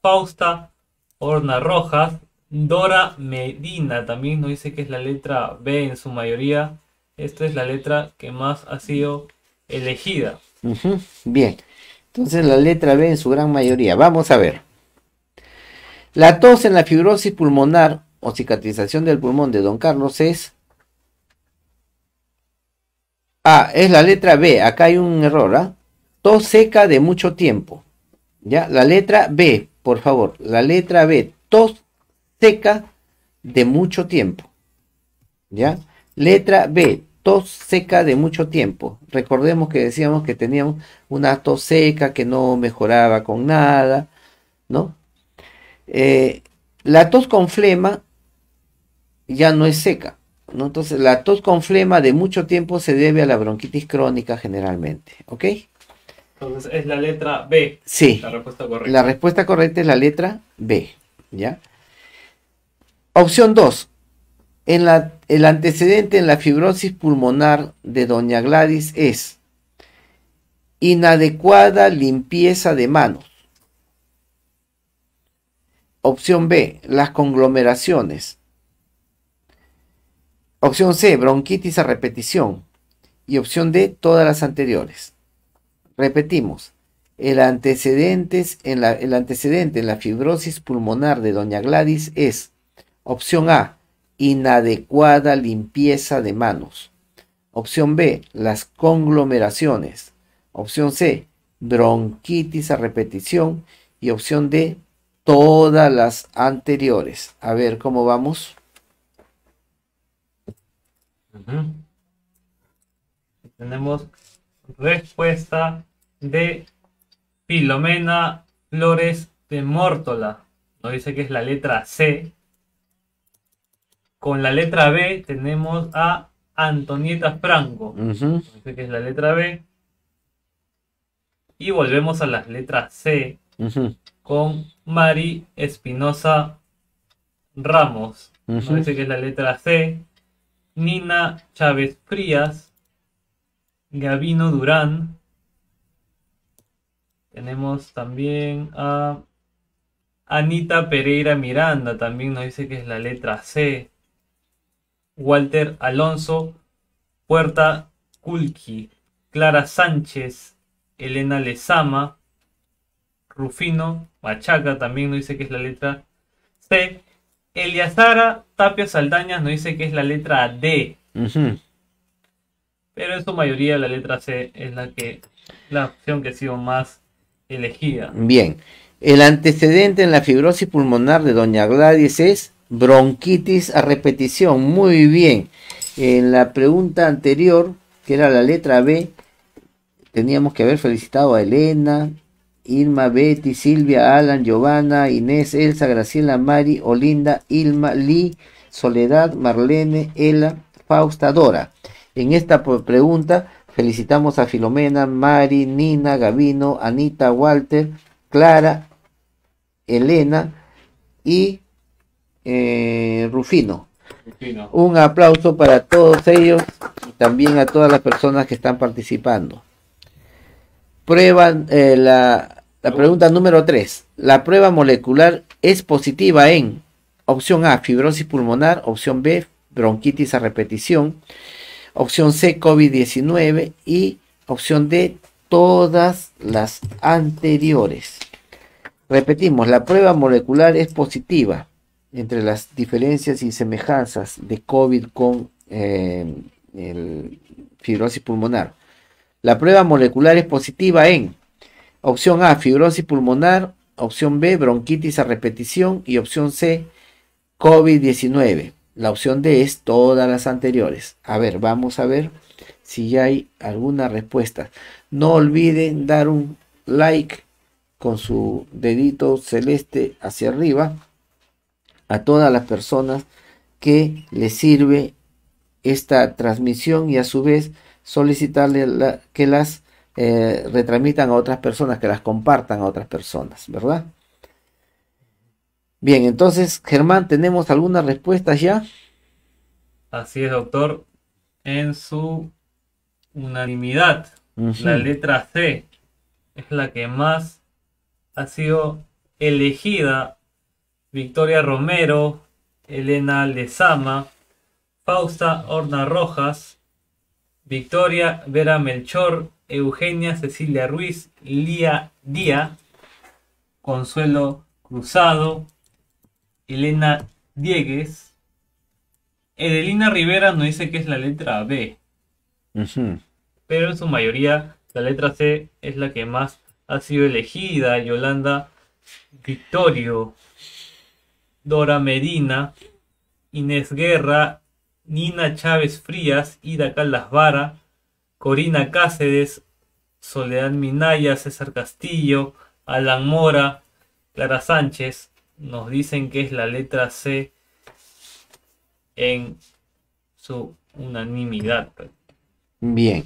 Fausta Horna Rojas, Dora Medina, también nos dice que es la letra B en su mayoría. Esta es la letra que más ha sido elegida. Bien, entonces la letra B en su gran mayoría. Vamos a ver. La tos en la fibrosis pulmonar o cicatrización del pulmón de Don Carlos es Ah, es la letra B. Acá hay un error, ¿ah? Tos seca de mucho tiempo. ¿Ya? La letra B, por favor. La letra B. Tos seca de mucho tiempo. ¿Ya? Letra B. Tos seca de mucho tiempo. Recordemos que decíamos que teníamos una tos seca que no mejoraba con nada, ¿no? Eh, la tos con flema ya no es seca. Entonces, la tos con flema de mucho tiempo se debe a la bronquitis crónica generalmente, ¿ok? Entonces, es la letra B. Sí. La respuesta correcta. La respuesta correcta es la letra B, ¿ya? Opción 2. En la, el antecedente en la fibrosis pulmonar de doña Gladys es inadecuada limpieza de manos. Opción B, las conglomeraciones. Opción C, bronquitis a repetición. Y opción D, todas las anteriores. Repetimos, el, en el antecedente en la fibrosis pulmonar de doña Gladys es opción A, inadecuada limpieza de manos. Opción B, las conglomeraciones. Opción C, bronquitis a repetición. Y opción D, todas las anteriores. A ver cómo vamos. Tenemos respuesta de Filomena Flores de Mórtola. Nos dice que es la letra C. Con la letra B tenemos a Antonieta Franco. Nos dice que es la letra B. Y volvemos a las letras C con Mari Espinosa Ramos. Nos dice que es la letra C Nina Chávez Frías, Gabino Durán. Tenemos también a Anita Pereira Miranda, también nos dice que es la letra C. Walter Alonso Puerta Kulki, Clara Sánchez, Elena Lezama, Rufino Machaca también nos dice que es la letra C. Eliazara Tapia Saldañas nos dice que es la letra D. Pero en su mayoría la letra C es la que la opción que ha sido más elegida. Bien. El antecedente en la fibrosis pulmonar de doña Gladys es bronquitis a repetición. Muy bien. En la pregunta anterior, que era la letra B, teníamos que haber felicitado a Elena, Irma, Betty, Silvia, Alan, Giovanna, Inés, Elsa, Graciela, Mari, Olinda, Ilma, Lee, Soledad, Marlene, Ela, Fausta, Dora. En esta pregunta felicitamos a Filomena, Mari, Nina, Gavino, Anita, Walter, Clara, Elena y eh, Rufino. Un aplauso para todos ellos y también a todas las personas que están participando. Prueban eh, la la pregunta número 3. La prueba molecular es positiva en opción A, fibrosis pulmonar, opción B, bronquitis a repetición, opción C, COVID-19 y opción D, todas las anteriores. Repetimos, la prueba molecular es positiva entre las diferencias y semejanzas de COVID con eh, fibrosis pulmonar. La prueba molecular es positiva en Opción A, fibrosis pulmonar. Opción B, bronquitis a repetición. Y opción C, COVID-19. La opción D es todas las anteriores. A ver, vamos a ver si ya hay alguna respuesta. No olviden dar un like con su dedito celeste hacia arriba a todas las personas que les sirve esta transmisión y a su vez solicitarle que las eh, retransmitan a otras personas, que las compartan a otras personas, ¿verdad? Bien, entonces, Germán, ¿tenemos algunas respuestas ya? Así es, doctor. En su unanimidad, la letra C es la que más ha sido elegida. Victoria Romero, Elena Lezama, Fausta Horna Rojas, Victoria Vera Melchor Eugenia Cecilia Ruiz, Lía Díaz, Consuelo Cruzado, Elena Diegues. Edelina Rivera nos dice que es la letra B. Pero en su mayoría la letra C es la que más ha sido elegida. Yolanda Victorio, Dora Medina, Inés Guerra, Nina Chávez Frías, Ida Caldas Vara, Corina Cáceres, Soledad Minaya, César Castillo, Alan Mora, Clara Sánchez, nos dicen que es la letra C en su unanimidad. Bien.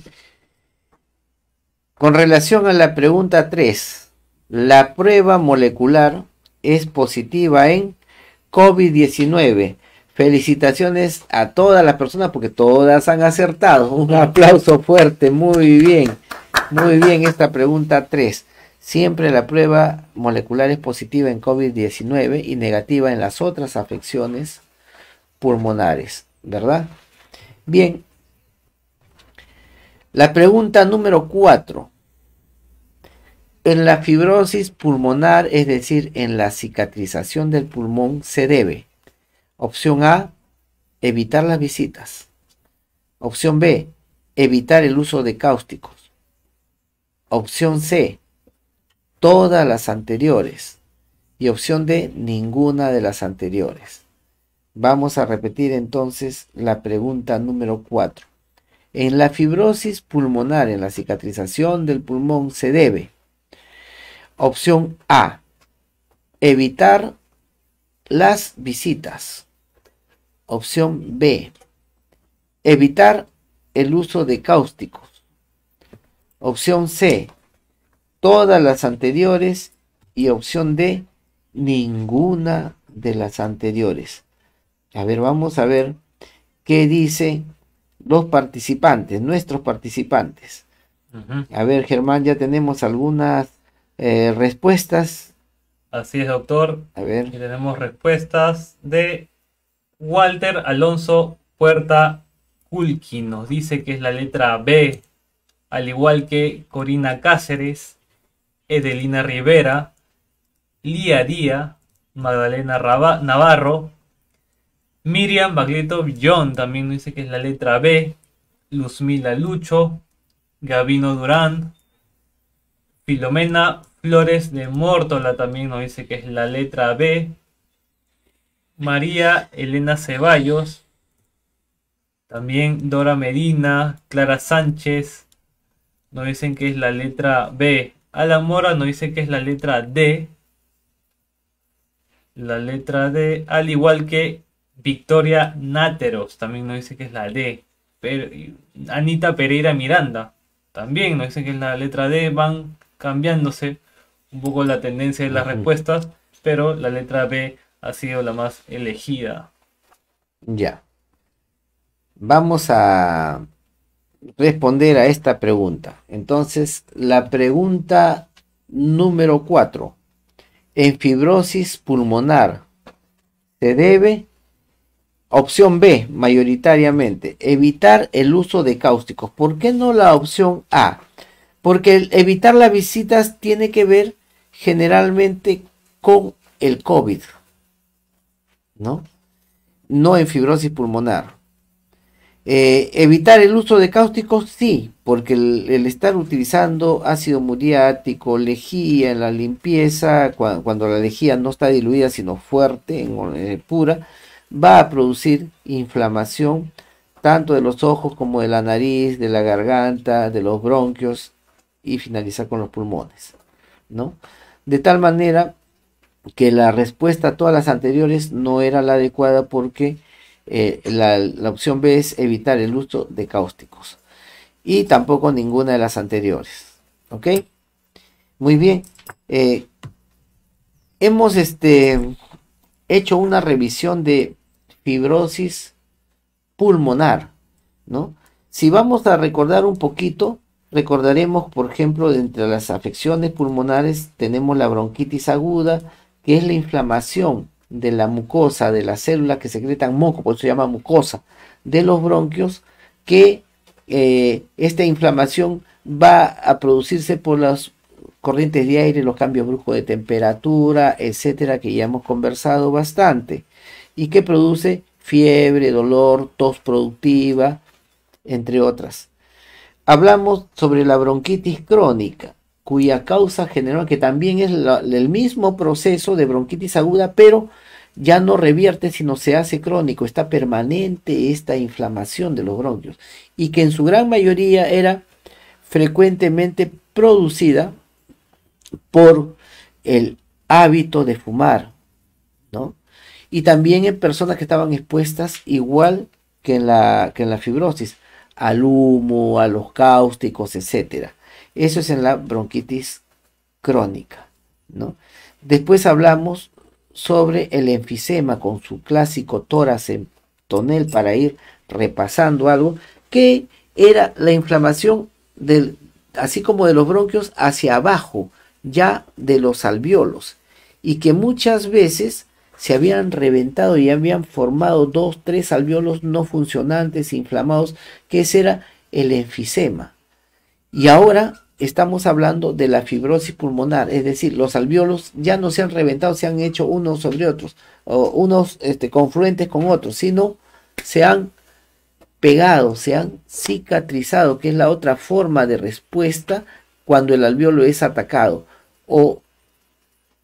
Con relación a la pregunta 3, la prueba molecular es positiva en COVID-19 Felicitaciones a todas las personas porque todas han acertado. Un aplauso fuerte, muy bien. Muy bien, esta pregunta 3. Siempre la prueba molecular es positiva en COVID-19 y negativa en las otras afecciones pulmonares, ¿verdad? Bien. La pregunta número 4. En la fibrosis pulmonar, es decir, en la cicatrización del pulmón, se debe Opción A, evitar las visitas. Opción B, evitar el uso de cáusticos. Opción C, todas las anteriores. Y opción D, ninguna de las anteriores. Vamos a repetir entonces la pregunta número 4. En la fibrosis pulmonar, en la cicatrización del pulmón, se debe. Opción A, evitar las visitas. Opción B. Evitar el uso de cáusticos. Opción C. Todas las anteriores. Y opción D. Ninguna de las anteriores. A ver, vamos a ver qué dicen los participantes, nuestros participantes. A ver, Germán, ya tenemos algunas eh, respuestas. Así es, doctor. A ver. tenemos respuestas de Walter Alonso Puerta Kulki nos dice que es la letra B, al igual que Corina Cáceres, Edelina Rivera, Lía Díaz, Magdalena Navarro, Miriam Bagleto Villón también nos dice que es la letra B, Luzmila Lucho, Gabino Durán, Filomena Flores de Mórtola también nos dice que es la letra B, María Elena Ceballos, también Dora Medina, Clara Sánchez, nos dicen que es la letra B. Alan Mora nos dice que es la letra D. La letra D, al igual que Victoria Náteros, también nos dice que es la D. Pero, Anita Pereira Miranda, también nos dice que es la letra D. Van cambiándose un poco la tendencia de las respuestas, pero la letra B ha sido la más elegida. Ya. Vamos a responder a esta pregunta. Entonces, la pregunta número 4. En fibrosis pulmonar, ¿se debe? Opción B, mayoritariamente, evitar el uso de cáusticos. ¿Por qué no la opción A? Porque evitar las visitas tiene que ver generalmente con el COVID. ¿no? en fibrosis pulmonar. Eh, evitar el uso de cáusticos, sí, porque el, estar utilizando ácido muriático, lejía en la limpieza, cuando la lejía no está diluida sino fuerte, en, eh, pura, va a producir inflamación tanto de los ojos como de la nariz, de la garganta, de los bronquios y finalizar con los pulmones, ¿no? De tal manera que la respuesta a todas las anteriores no era la adecuada porque eh, la, opción B es evitar el uso de cáusticos. Y tampoco ninguna de las anteriores. ¿Ok? Muy bien. Eh, hemos este, hecho una revisión de fibrosis pulmonar. ¿no? Si vamos a recordar un poquito, recordaremos, por ejemplo, entre las afecciones pulmonares tenemos la bronquitis aguda, que es la inflamación de la mucosa, de las células que secretan moco, por eso se llama mucosa, de los bronquios, que eh, esta inflamación va a producirse por las corrientes de aire, los cambios bruscos de temperatura, etcétera, que ya hemos conversado bastante, y que produce fiebre, dolor, tos productiva, entre otras. Hablamos sobre la bronquitis crónica cuya causa general, que también es el mismo proceso de bronquitis aguda, pero ya no revierte, sino se hace crónico, está permanente esta inflamación de los bronquios, y que en su gran mayoría era frecuentemente producida por el hábito de fumar, ¿no? Y también en personas que estaban expuestas igual que en la, que en la fibrosis, al humo, a los cáusticos, etcétera. Eso es en la bronquitis crónica, ¿no? Después hablamos sobre el enfisema con su clásico tórax en tonel para ir repasando algo que era la inflamación del así como de los bronquios hacia abajo, ya de los alveolos y que muchas veces se habían reventado y habían formado dos, tres alveolos no funcionantes, inflamados, que ese era el enfisema. Y ahora estamos hablando de la fibrosis pulmonar, es decir, los alvéolos ya no se han reventado, se han hecho unos sobre otros, o unos este, confluentes con otros, sino se han pegado, se han cicatrizado, que es la otra forma de respuesta cuando el alveolo es atacado, o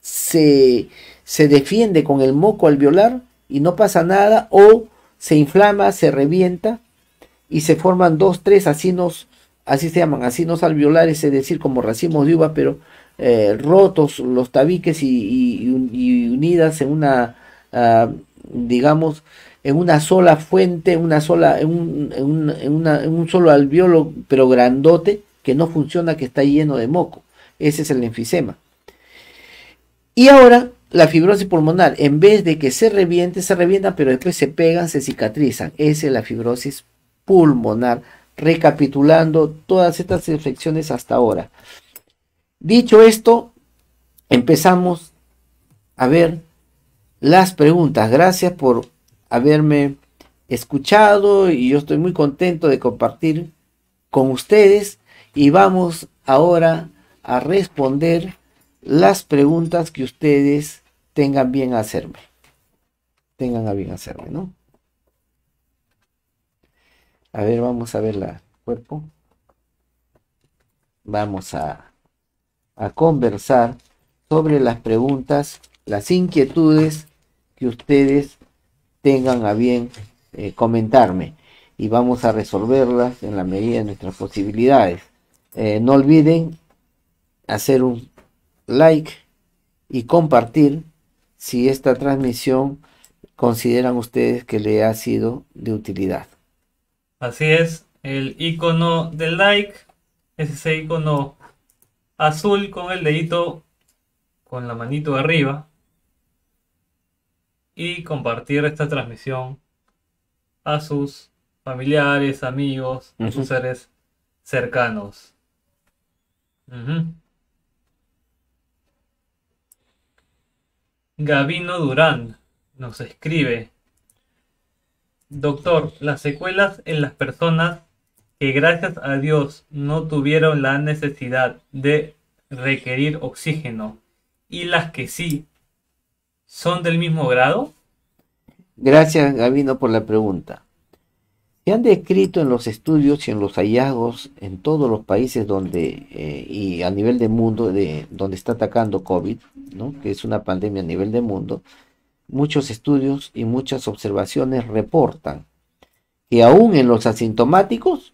se, se defiende con el moco alveolar y no pasa nada, o se inflama, se revienta y se forman dos, tres asinos así se llaman, así no alveolares, es decir, como racimos de uva, pero eh, rotos los tabiques y, unidas en una, ah, digamos, en una sola fuente, una sola, en un, solo alveolo, pero grandote, que no funciona, que está lleno de moco. Ese es el enfisema. Y ahora la fibrosis pulmonar, en vez de que se reviente, se revienta, pero después se pegan, se cicatrizan. Esa es la fibrosis pulmonar recapitulando todas estas reflexiones hasta ahora. Dicho esto, empezamos a ver las preguntas. Gracias por haberme escuchado y yo estoy muy contento de compartir con ustedes y vamos ahora a responder las preguntas que ustedes tengan bien hacerme. Tengan a bien hacerme, ¿no? A ver, vamos a ver la cuerpo. Vamos a, a conversar sobre las preguntas, las inquietudes que ustedes tengan a bien eh, comentarme y vamos a resolverlas en la medida de nuestras posibilidades. Eh, no olviden hacer un like y compartir si esta transmisión consideran ustedes que le ha sido de utilidad. Así es, el icono del like es ese icono azul con el dedito con la manito arriba y compartir esta transmisión a sus familiares, amigos, a sus seres cercanos. Gabino Durán nos escribe Doctor, las secuelas en las personas que gracias a Dios no tuvieron la necesidad de requerir oxígeno y las que sí, ¿son del mismo grado? Gracias, Gabino, por la pregunta. Se han descrito en los estudios y en los hallazgos en todos los países donde eh, y a nivel de mundo de, donde está atacando COVID, ¿no? que es una pandemia a nivel de mundo, muchos estudios y muchas observaciones reportan que aún en los asintomáticos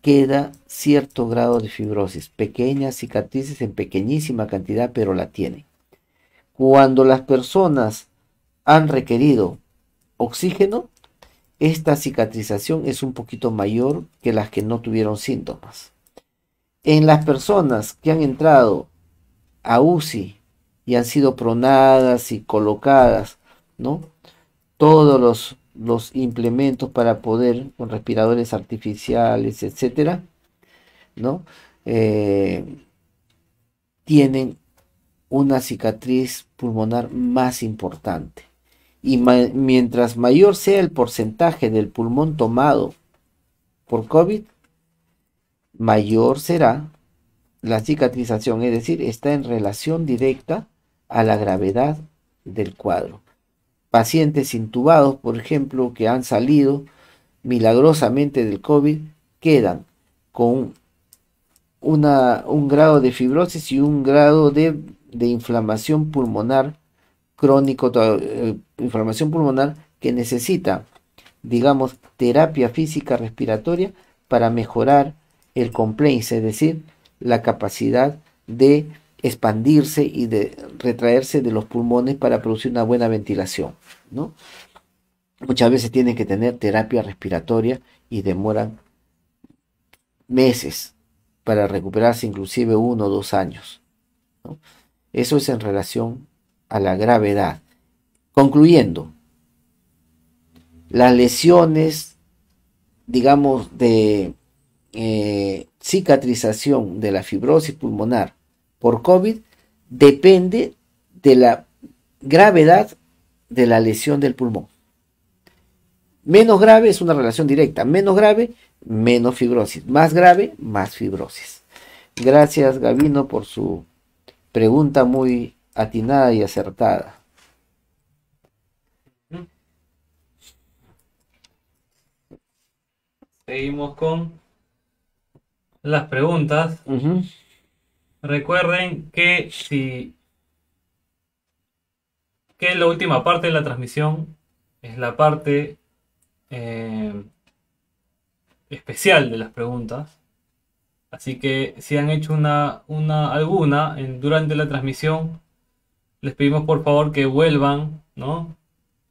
queda cierto grado de fibrosis, pequeñas cicatrices en pequeñísima cantidad, pero la tienen. Cuando las personas han requerido oxígeno, esta cicatrización es un poquito mayor que las que no tuvieron síntomas. En las personas que han entrado a UCI y han sido pronadas y colocadas, ¿no? Todos los, los implementos para poder, con respiradores artificiales, etcétera, ¿no? Eh, tienen una cicatriz pulmonar más importante. Y mientras mayor sea el porcentaje del pulmón tomado por COVID, mayor será la cicatrización, es decir, está en relación directa a la gravedad del cuadro. Pacientes intubados, por ejemplo, que han salido milagrosamente del COVID, quedan con una, un grado de fibrosis y un grado de, inflamación pulmonar crónico, eh, inflamación pulmonar que necesita, digamos, terapia física respiratoria para mejorar el complaint, es decir, la capacidad de expandirse y de retraerse de los pulmones para producir una buena ventilación. ¿no? Muchas veces tienen que tener terapia respiratoria y demoran meses para recuperarse, inclusive uno o dos años. Eso es en relación a la gravedad. Concluyendo, las lesiones, digamos, de eh, cicatrización de la fibrosis pulmonar por COVID depende de la gravedad de la lesión del pulmón. Menos grave es una relación directa. Menos grave, menos fibrosis. Más grave, más fibrosis. Gracias, Gavino, por su pregunta muy atinada y acertada. Seguimos con las preguntas. Recuerden que la última parte de la transmisión es la parte eh, especial de las preguntas. Así que si han hecho una, una alguna en, durante la transmisión, les pedimos por favor que vuelvan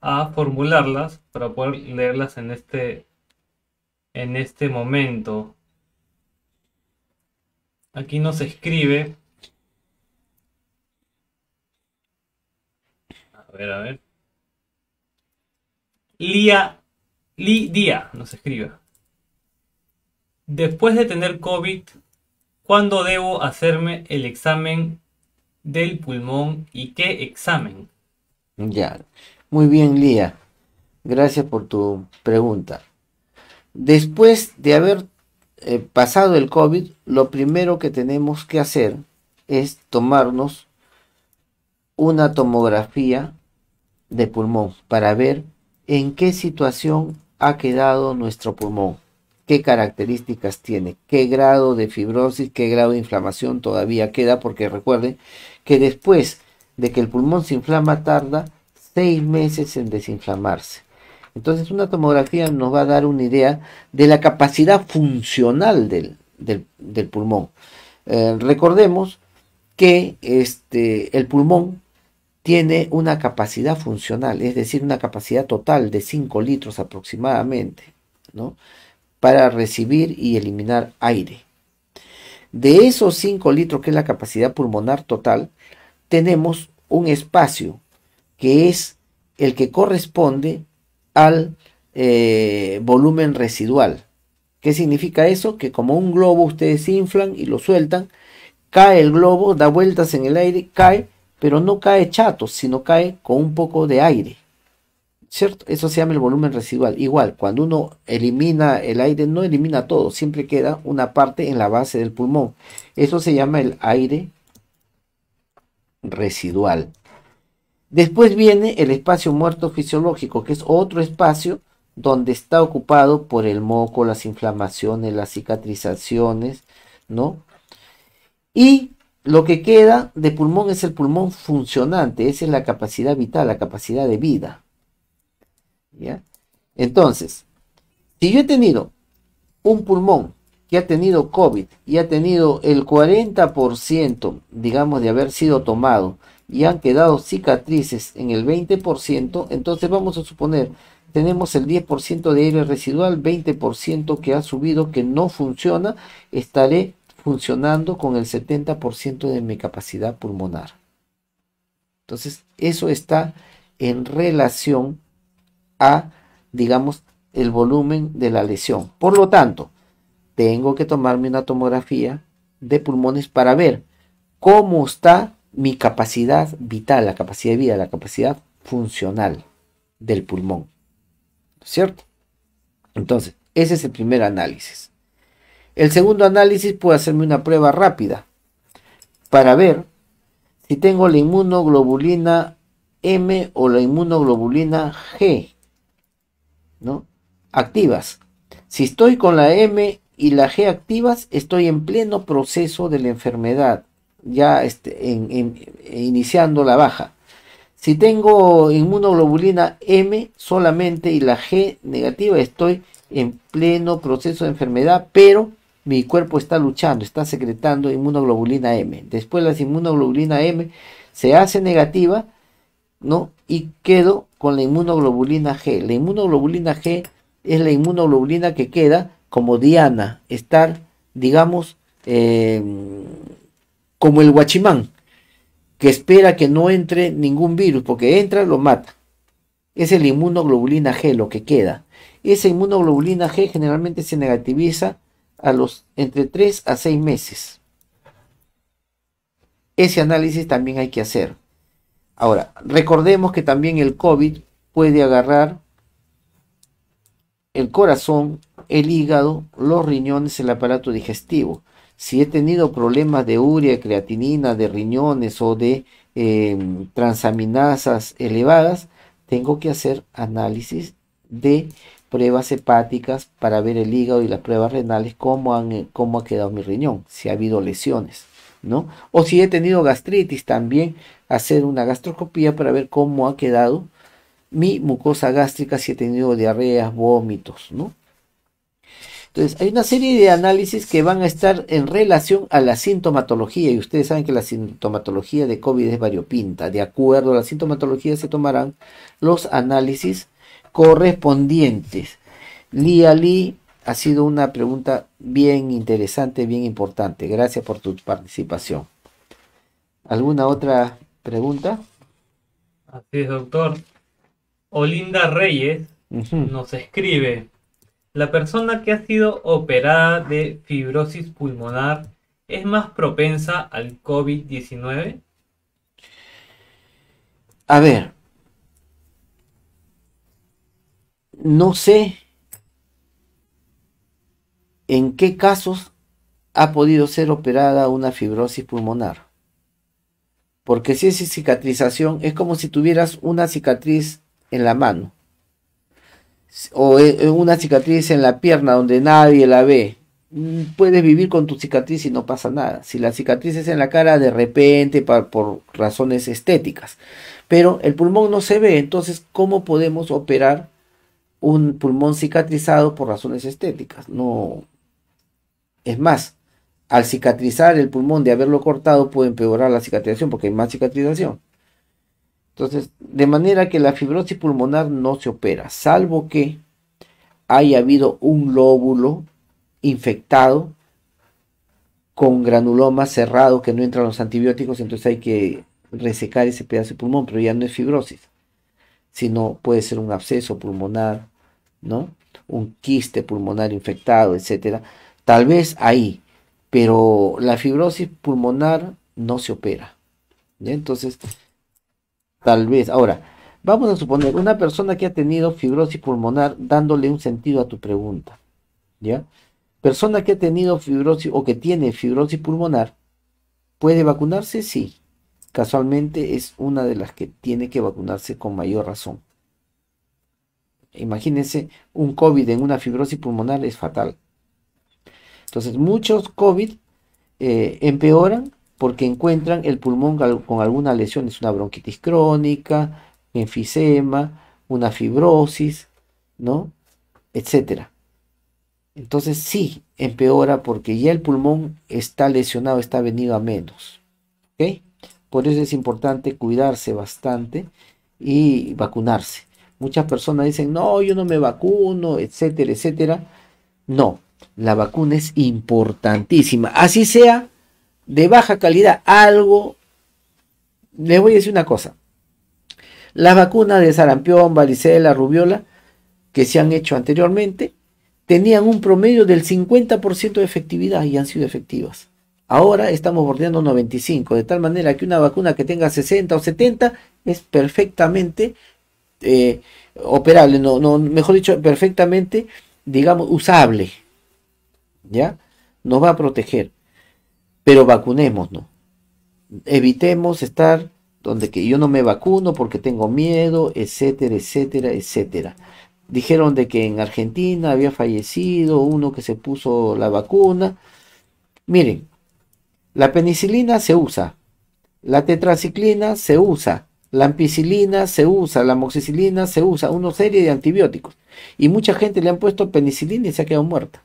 a formularlas para poder leerlas en este, este momento. Aquí nos escribe. A ver, a ver. Lía, Lidia nos escribe. Después de tener COVID, ¿cuándo debo hacerme el examen del pulmón y qué examen? Ya. Muy bien, Lía. Gracias por tu pregunta. Después de haber eh, pasado el COVID, lo primero que tenemos que hacer es tomarnos una tomografía de pulmón para ver en qué situación ha quedado nuestro pulmón, qué características tiene, qué grado de fibrosis, qué grado de inflamación todavía queda, porque recuerden que después de que el pulmón se inflama tarda seis meses en desinflamarse. Entonces una tomografía nos va a dar una idea de la capacidad funcional del, pulmón. Eh, recordemos que este, el pulmón tiene una capacidad funcional, es decir, una capacidad total de 5 litros aproximadamente, ¿no? Para recibir y eliminar aire. De esos 5 litros, que es la capacidad pulmonar total, tenemos un espacio que es el que corresponde al eh, volumen residual. ¿Qué significa eso? Que como un globo ustedes inflan y lo sueltan, cae el globo, da vueltas en el aire, cae, pero no cae chato, sino cae con un poco de aire. ¿Cierto? Eso se llama el volumen residual. Igual, cuando uno elimina el aire, no elimina todo, siempre queda una parte en la base del pulmón. Eso se llama el aire residual. Después viene el espacio muerto fisiológico, que es otro espacio donde está ocupado por el moco, las inflamaciones, las cicatrizaciones, ¿no? Y lo que queda de pulmón es el pulmón funcionante, esa es la capacidad vital, la capacidad de vida. ¿Ya? Entonces, si yo he tenido un pulmón que ha tenido COVID y ha tenido el 40%, digamos, de haber sido tomado, y han quedado cicatrices en el 20%, entonces vamos a suponer, tenemos el 10% de aire residual, 20% que ha subido, que no funciona, estaré funcionando con el 70% de mi capacidad pulmonar. Entonces, eso está en relación a, digamos, el volumen de la lesión. Por lo tanto, tengo que tomarme una tomografía de pulmones para ver cómo está mi capacidad vital, la capacidad de vida, la capacidad funcional del pulmón. ¿Cierto? Entonces, ese es el primer análisis. El segundo análisis puede hacerme una prueba rápida para ver si tengo la inmunoglobulina M o la inmunoglobulina G, ¿no? Activas. Si estoy con la M y la G activas, estoy en pleno proceso de la enfermedad ya este, en, iniciando la baja. Si tengo inmunoglobulina M solamente y la G negativa, estoy en pleno proceso de enfermedad, pero mi cuerpo está luchando, está secretando inmunoglobulina M. Después la inmunoglobulina M se hace negativa, ¿no? Y quedo con la inmunoglobulina G. La inmunoglobulina G es la inmunoglobulina que queda como diana, estar, digamos, eh, como el guachimán, que espera que no entre ningún virus, porque entra, lo mata. Es el inmunoglobulina G lo que queda. Esa inmunoglobulina G generalmente se negativiza a los entre 3 a 6 meses. Ese análisis también hay que hacer. Ahora, recordemos que también el COVID puede agarrar el corazón, el hígado, los riñones, el aparato digestivo si he tenido problemas de urea, creatinina, de riñones o de em, transaminasas elevadas, tengo que hacer análisis de pruebas hepáticas para ver el hígado y las pruebas renales, cómo, eh, cómo ha quedado mi riñón, si ha habido lesiones, ¿no? O si he tenido gastritis, también hacer una gastroscopía para ver cómo ha quedado mi mucosa gástrica, si he tenido diarreas, vómitos, ¿no? Entonces, hay una serie de análisis que van a estar en relación a la sintomatología, y ustedes saben que la sintomatología de COVID es variopinta. De acuerdo a la sintomatología se tomarán los análisis correspondientes. Li ha sido una pregunta bien interesante, bien importante. Gracias por tu participación. ¿Alguna otra pregunta? Así es, doctor. Olinda Reyes nos escribe la persona que ha sido operada de fibrosis pulmonar es más propensa al COVID-19? A ver, no sé en qué casos ha podido ser operada una fibrosis pulmonar. Porque si es cicatrización, es como si tuvieras una cicatriz en la mano o una cicatriz en la pierna donde nadie la ve. Mm, puedes vivir con tu cicatriz y no pasa nada. Si la cicatriz es en la cara, de repente, por, razones estéticas. Pero el pulmón no se ve, entonces, ¿cómo podemos operar un pulmón cicatrizado por razones estéticas? No. Es más, al cicatrizar el pulmón de haberlo cortado puede empeorar la cicatrización porque hay más cicatrización. Entonces, de manera que la fibrosis pulmonar no se opera, salvo que haya habido un lóbulo infectado con granuloma cerrado que no entran los antibióticos, entonces hay que resecar ese pedazo de pulmón, pero ya no es fibrosis, sino puede ser un absceso pulmonar, ¿no? Un quiste pulmonar infectado, etcétera. Tal vez ahí, pero la fibrosis pulmonar no se opera. Entonces, Tal vez. Ahora, vamos a suponer una persona que ha tenido fibrosis pulmonar dándole un sentido a tu pregunta. ¿Ya? Persona que ha tenido fibrosis o que tiene fibrosis pulmonar, ¿puede vacunarse? Sí. Casualmente es una de las que tiene que vacunarse con mayor razón. Imagínense, un COVID en una fibrosis pulmonar es fatal. Entonces, muchos COVID eh, empeoran porque encuentran el pulmón con alguna lesión, es una bronquitis crónica, enfisema, una fibrosis, ¿no? Etcétera. Entonces sí, empeora porque ya el pulmón está lesionado, está venido a menos. ¿Ok? Por eso es importante cuidarse bastante y vacunarse. Muchas personas dicen, no, yo no me vacuno, etcétera, etcétera. No, la vacuna es importantísima. Así sea de baja calidad. Algo, les voy a decir una cosa. Las vacunas de sarampión, varicela, rubiola, que se han hecho anteriormente, tenían un promedio del 50% de efectividad y han sido efectivas. Ahora estamos bordeando 95, de tal manera que una vacuna que tenga 60 o 70 es perfectamente eh, operable, no, mejor dicho, perfectamente, digamos, usable. ¿Ya? Nos va a proteger pero vacunémonos. Evitemos estar donde que yo no me vacuno porque tengo miedo, etcétera, etcétera, etcétera. Dijeron de que en Argentina había fallecido uno que se puso la vacuna. Miren, la penicilina se usa, la tetraciclina se usa, la ampicilina se usa, la moxicilina se usa, una serie de antibióticos. Y mucha gente le han puesto penicilina y se ha quedado muerta.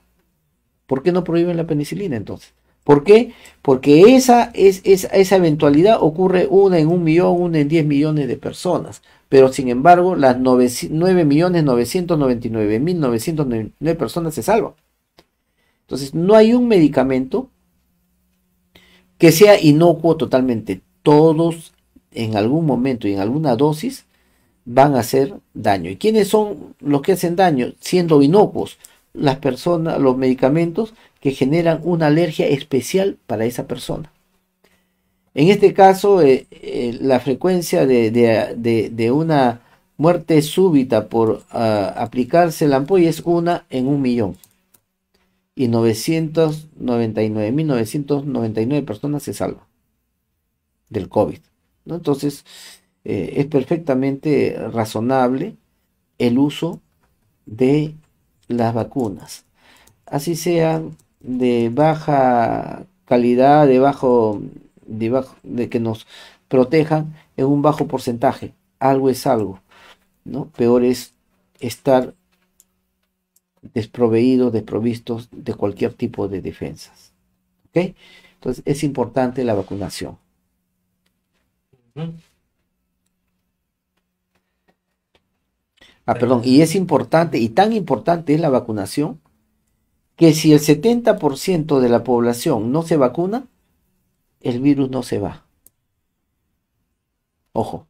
¿Por qué no prohíben la penicilina entonces? ¿Por qué? Porque esa, eventualidad ocurre una en un millón, una en diez millones de personas. Pero sin embargo, las 9.999.999 personas se salvan. Entonces, no hay un medicamento que sea inocuo totalmente. Todos en algún momento y en alguna dosis van a hacer daño. ¿Y quiénes son los que hacen daño? Siendo inocuos, las personas, los medicamentos que generan una alergia especial para esa persona. En este caso, eh, eh, la frecuencia de, una muerte súbita por ah, aplicarse la ampolla es una en un millón. Y 999.999 personas se salvan del COVID. Entonces, eh, es perfectamente razonable el uso de las vacunas. Así sea de baja calidad, de bajo, de de que nos protejan en un bajo porcentaje. Algo es algo, ¿no? Peor es estar desproveídos, desprovistos de cualquier tipo de defensas. ¿Ok? Entonces es importante la vacunación. Ah, perdón, y es importante, y tan importante es la vacunación, que si el 70% de la población no se vacuna, el virus no se va. Ojo,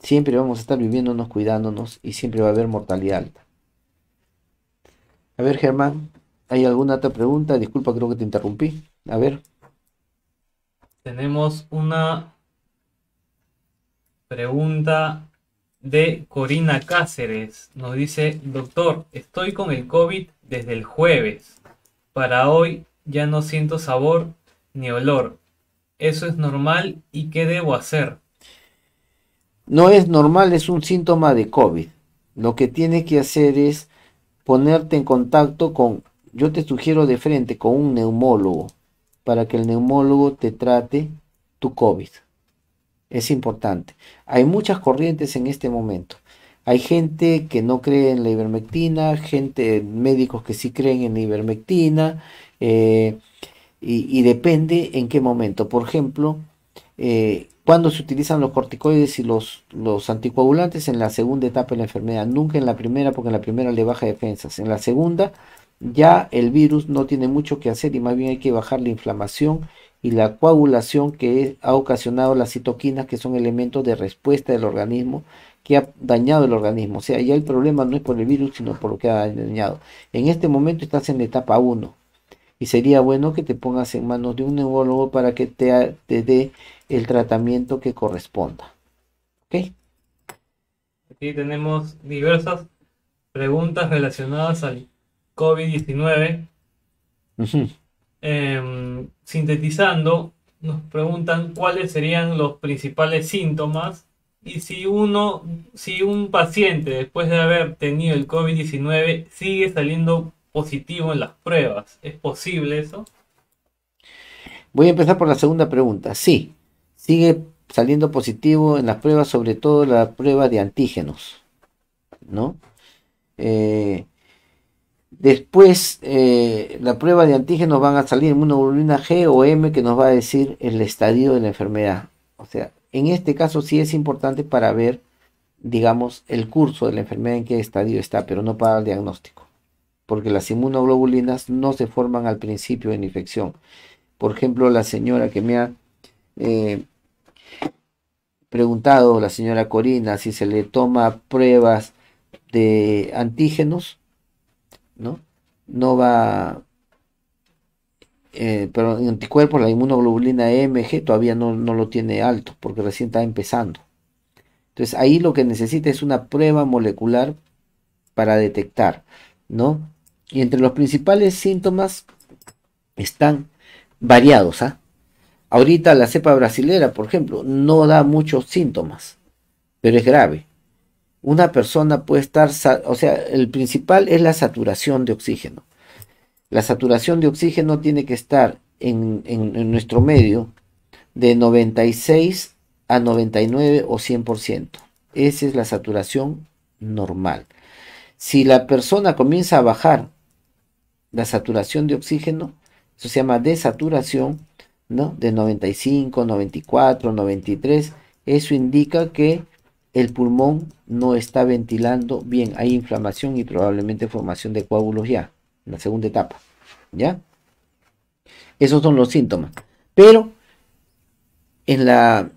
siempre vamos a estar viviéndonos, cuidándonos y siempre va a haber mortalidad alta. A ver, Germán, ¿hay alguna otra pregunta? Disculpa, creo que te interrumpí. A ver. Tenemos una pregunta de Corina Cáceres. Nos dice, doctor, estoy con el COVID desde el jueves. Para hoy ya no siento sabor ni olor. ¿Eso es normal y qué debo hacer? No es normal, es un síntoma de COVID. Lo que tiene que hacer es ponerte en contacto con, yo te sugiero de frente, con un neumólogo, para que el neumólogo te trate tu COVID es importante. Hay muchas corrientes en este momento. Hay gente que no cree en la ivermectina, gente, médicos que sí creen en la ivermectina, eh, y, depende en qué momento. Por ejemplo, eh, cuando se utilizan los corticoides y los, los anticoagulantes en la segunda etapa de la enfermedad, nunca en la primera, porque en la primera le baja defensas. En la segunda, ya el virus no tiene mucho que hacer y más bien hay que bajar la inflamación y la coagulación que ha ocasionado las citoquinas, que son elementos de respuesta del organismo que ha dañado el organismo. O sea, ya el problema no es por el virus, sino por lo que ha dañado. En este momento estás en etapa 1 y sería bueno que te pongas en manos de un neurólogo para que te, dé el tratamiento que corresponda. ¿Ok? Aquí tenemos diversas preguntas relacionadas al COVID-19. Em, sintetizando, nos preguntan cuáles serían los principales síntomas y si uno, si un paciente después de haber tenido el COVID-19 sigue saliendo positivo en las pruebas, ¿es posible eso? Voy a empezar por la segunda pregunta. Sí, sigue saliendo positivo en las pruebas, sobre todo la prueba de antígenos, ¿no? Eh, Después, eh, la prueba de antígenos van a salir inmunoglobulina G o M que nos va a decir el estadio de la enfermedad. O sea, en este caso sí es importante para ver, digamos, el curso de la enfermedad en qué estadio está, pero no para el diagnóstico. Porque las inmunoglobulinas no se forman al principio en infección. Por ejemplo, la señora que me ha eh, preguntado, la señora Corina, si se le toma pruebas de antígenos, ¿no? No va, eh, pero en anticuerpos la inmunoglobulina e MG todavía no, no lo tiene alto porque recién está empezando. Entonces ahí lo que necesita es una prueba molecular para detectar, ¿no? Y entre los principales síntomas están variados, ¿ah? Ahorita la cepa brasilera, por ejemplo, no da muchos síntomas, pero es grave una persona puede estar, o sea, el principal es la saturación de oxígeno. La saturación de oxígeno tiene que estar en, en, nuestro medio de 96 a 99 o 100%. Esa es la saturación normal. Si la persona comienza a bajar la saturación de oxígeno, eso se llama desaturación, ¿no? De 95, 94, 93, eso indica que el pulmón no está ventilando bien, hay inflamación y probablemente formación de coágulos ya, en la segunda etapa, ¿ya? Esos son los síntomas. Pero en la,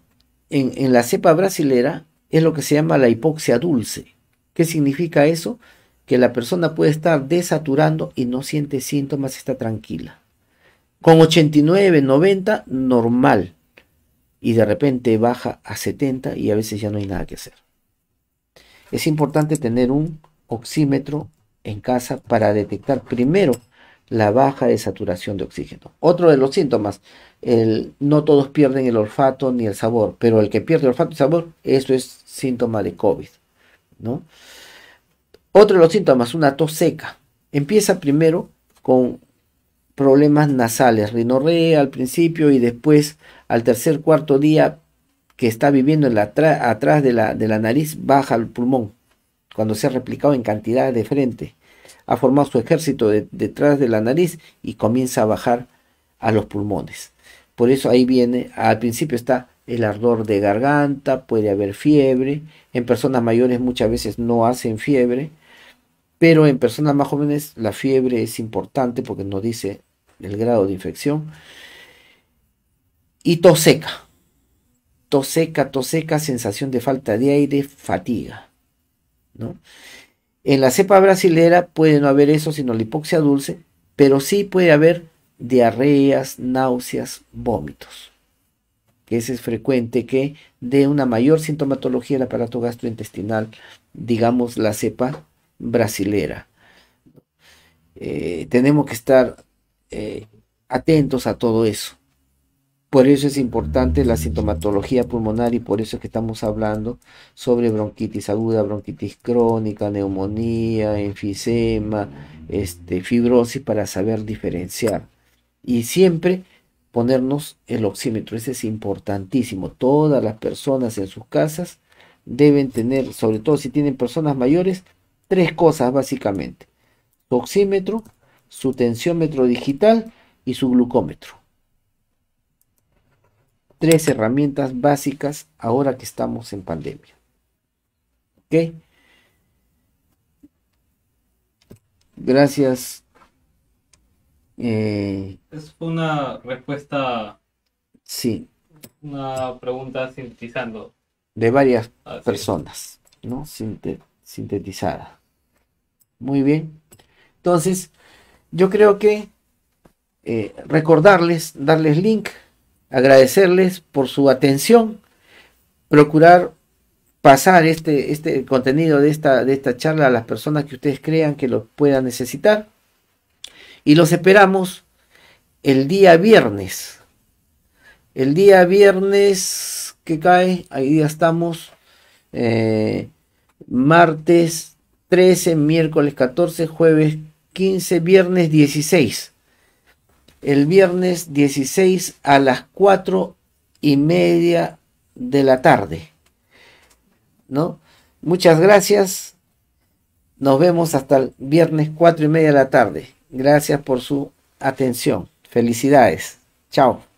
en la cepa brasilera es lo que se llama la hipoxia dulce. ¿Qué significa eso? Que la persona puede estar desaturando y no siente síntomas, está tranquila. Con 89, 90, normal y de repente baja a 70 y a veces ya no hay nada que hacer. Es importante tener un oxímetro en casa para detectar primero la baja de saturación de oxígeno. Otro de los síntomas, el, no todos pierden el olfato ni el sabor, pero el que pierde olfato y sabor, eso es síntoma de COVID. ¿no? Otro de los síntomas, una tos seca. Empieza primero con problemas nasales, rinorrea al principio y después al tercer cuarto día que está viviendo atrás de la, nariz baja al pulmón, cuando se ha replicado en cantidad de frente. Ha formado su ejército detrás de la nariz y comienza a bajar a los pulmones. Por eso ahí viene, al principio está el ardor de garganta, puede haber fiebre. En personas mayores muchas veces no hacen fiebre, pero en personas más jóvenes la fiebre es importante porque nos dice el grado de infección y toseca, seca. toseca, seca, seca, sensación de falta de aire, fatiga. ¿no? En la cepa brasilera puede no haber eso, sino la hipoxia dulce, pero sí puede haber diarreas, náuseas, vómitos. Que ese es frecuente que dé una mayor sintomatología del aparato gastrointestinal, digamos la cepa brasilera. Eh, tenemos que estar eh, atentos a todo eso. Por eso es importante la sintomatología pulmonar y por eso es que estamos hablando sobre bronquitis aguda, bronquitis crónica, neumonía, enfisema, este, fibrosis para saber diferenciar. Y siempre ponernos el oxímetro, ese es importantísimo. Todas las personas en sus casas deben tener, sobre todo si tienen personas mayores, tres cosas básicamente. Su oxímetro, su tensiómetro digital y su glucómetro tres herramientas básicas ahora que estamos en pandemia. ¿Ok? Gracias. Eh, es una respuesta. Sí. Una pregunta sintetizando. De varias personas, ¿no? sintetizada. Muy bien. Entonces, yo creo que eh, recordarles, darles link agradecerles por su atención, procurar pasar este, este contenido de esta, de esta charla a las personas que ustedes crean que lo puedan necesitar. Y los esperamos el día viernes. El día viernes que cae, ahí ya estamos, eh, martes 13, miércoles 14, jueves 15, viernes 16 el viernes 16 a las 4 y media de la tarde. ¿No? Muchas gracias. Nos vemos hasta el viernes 4 y media de la tarde. Gracias por su atención. Felicidades. Chao.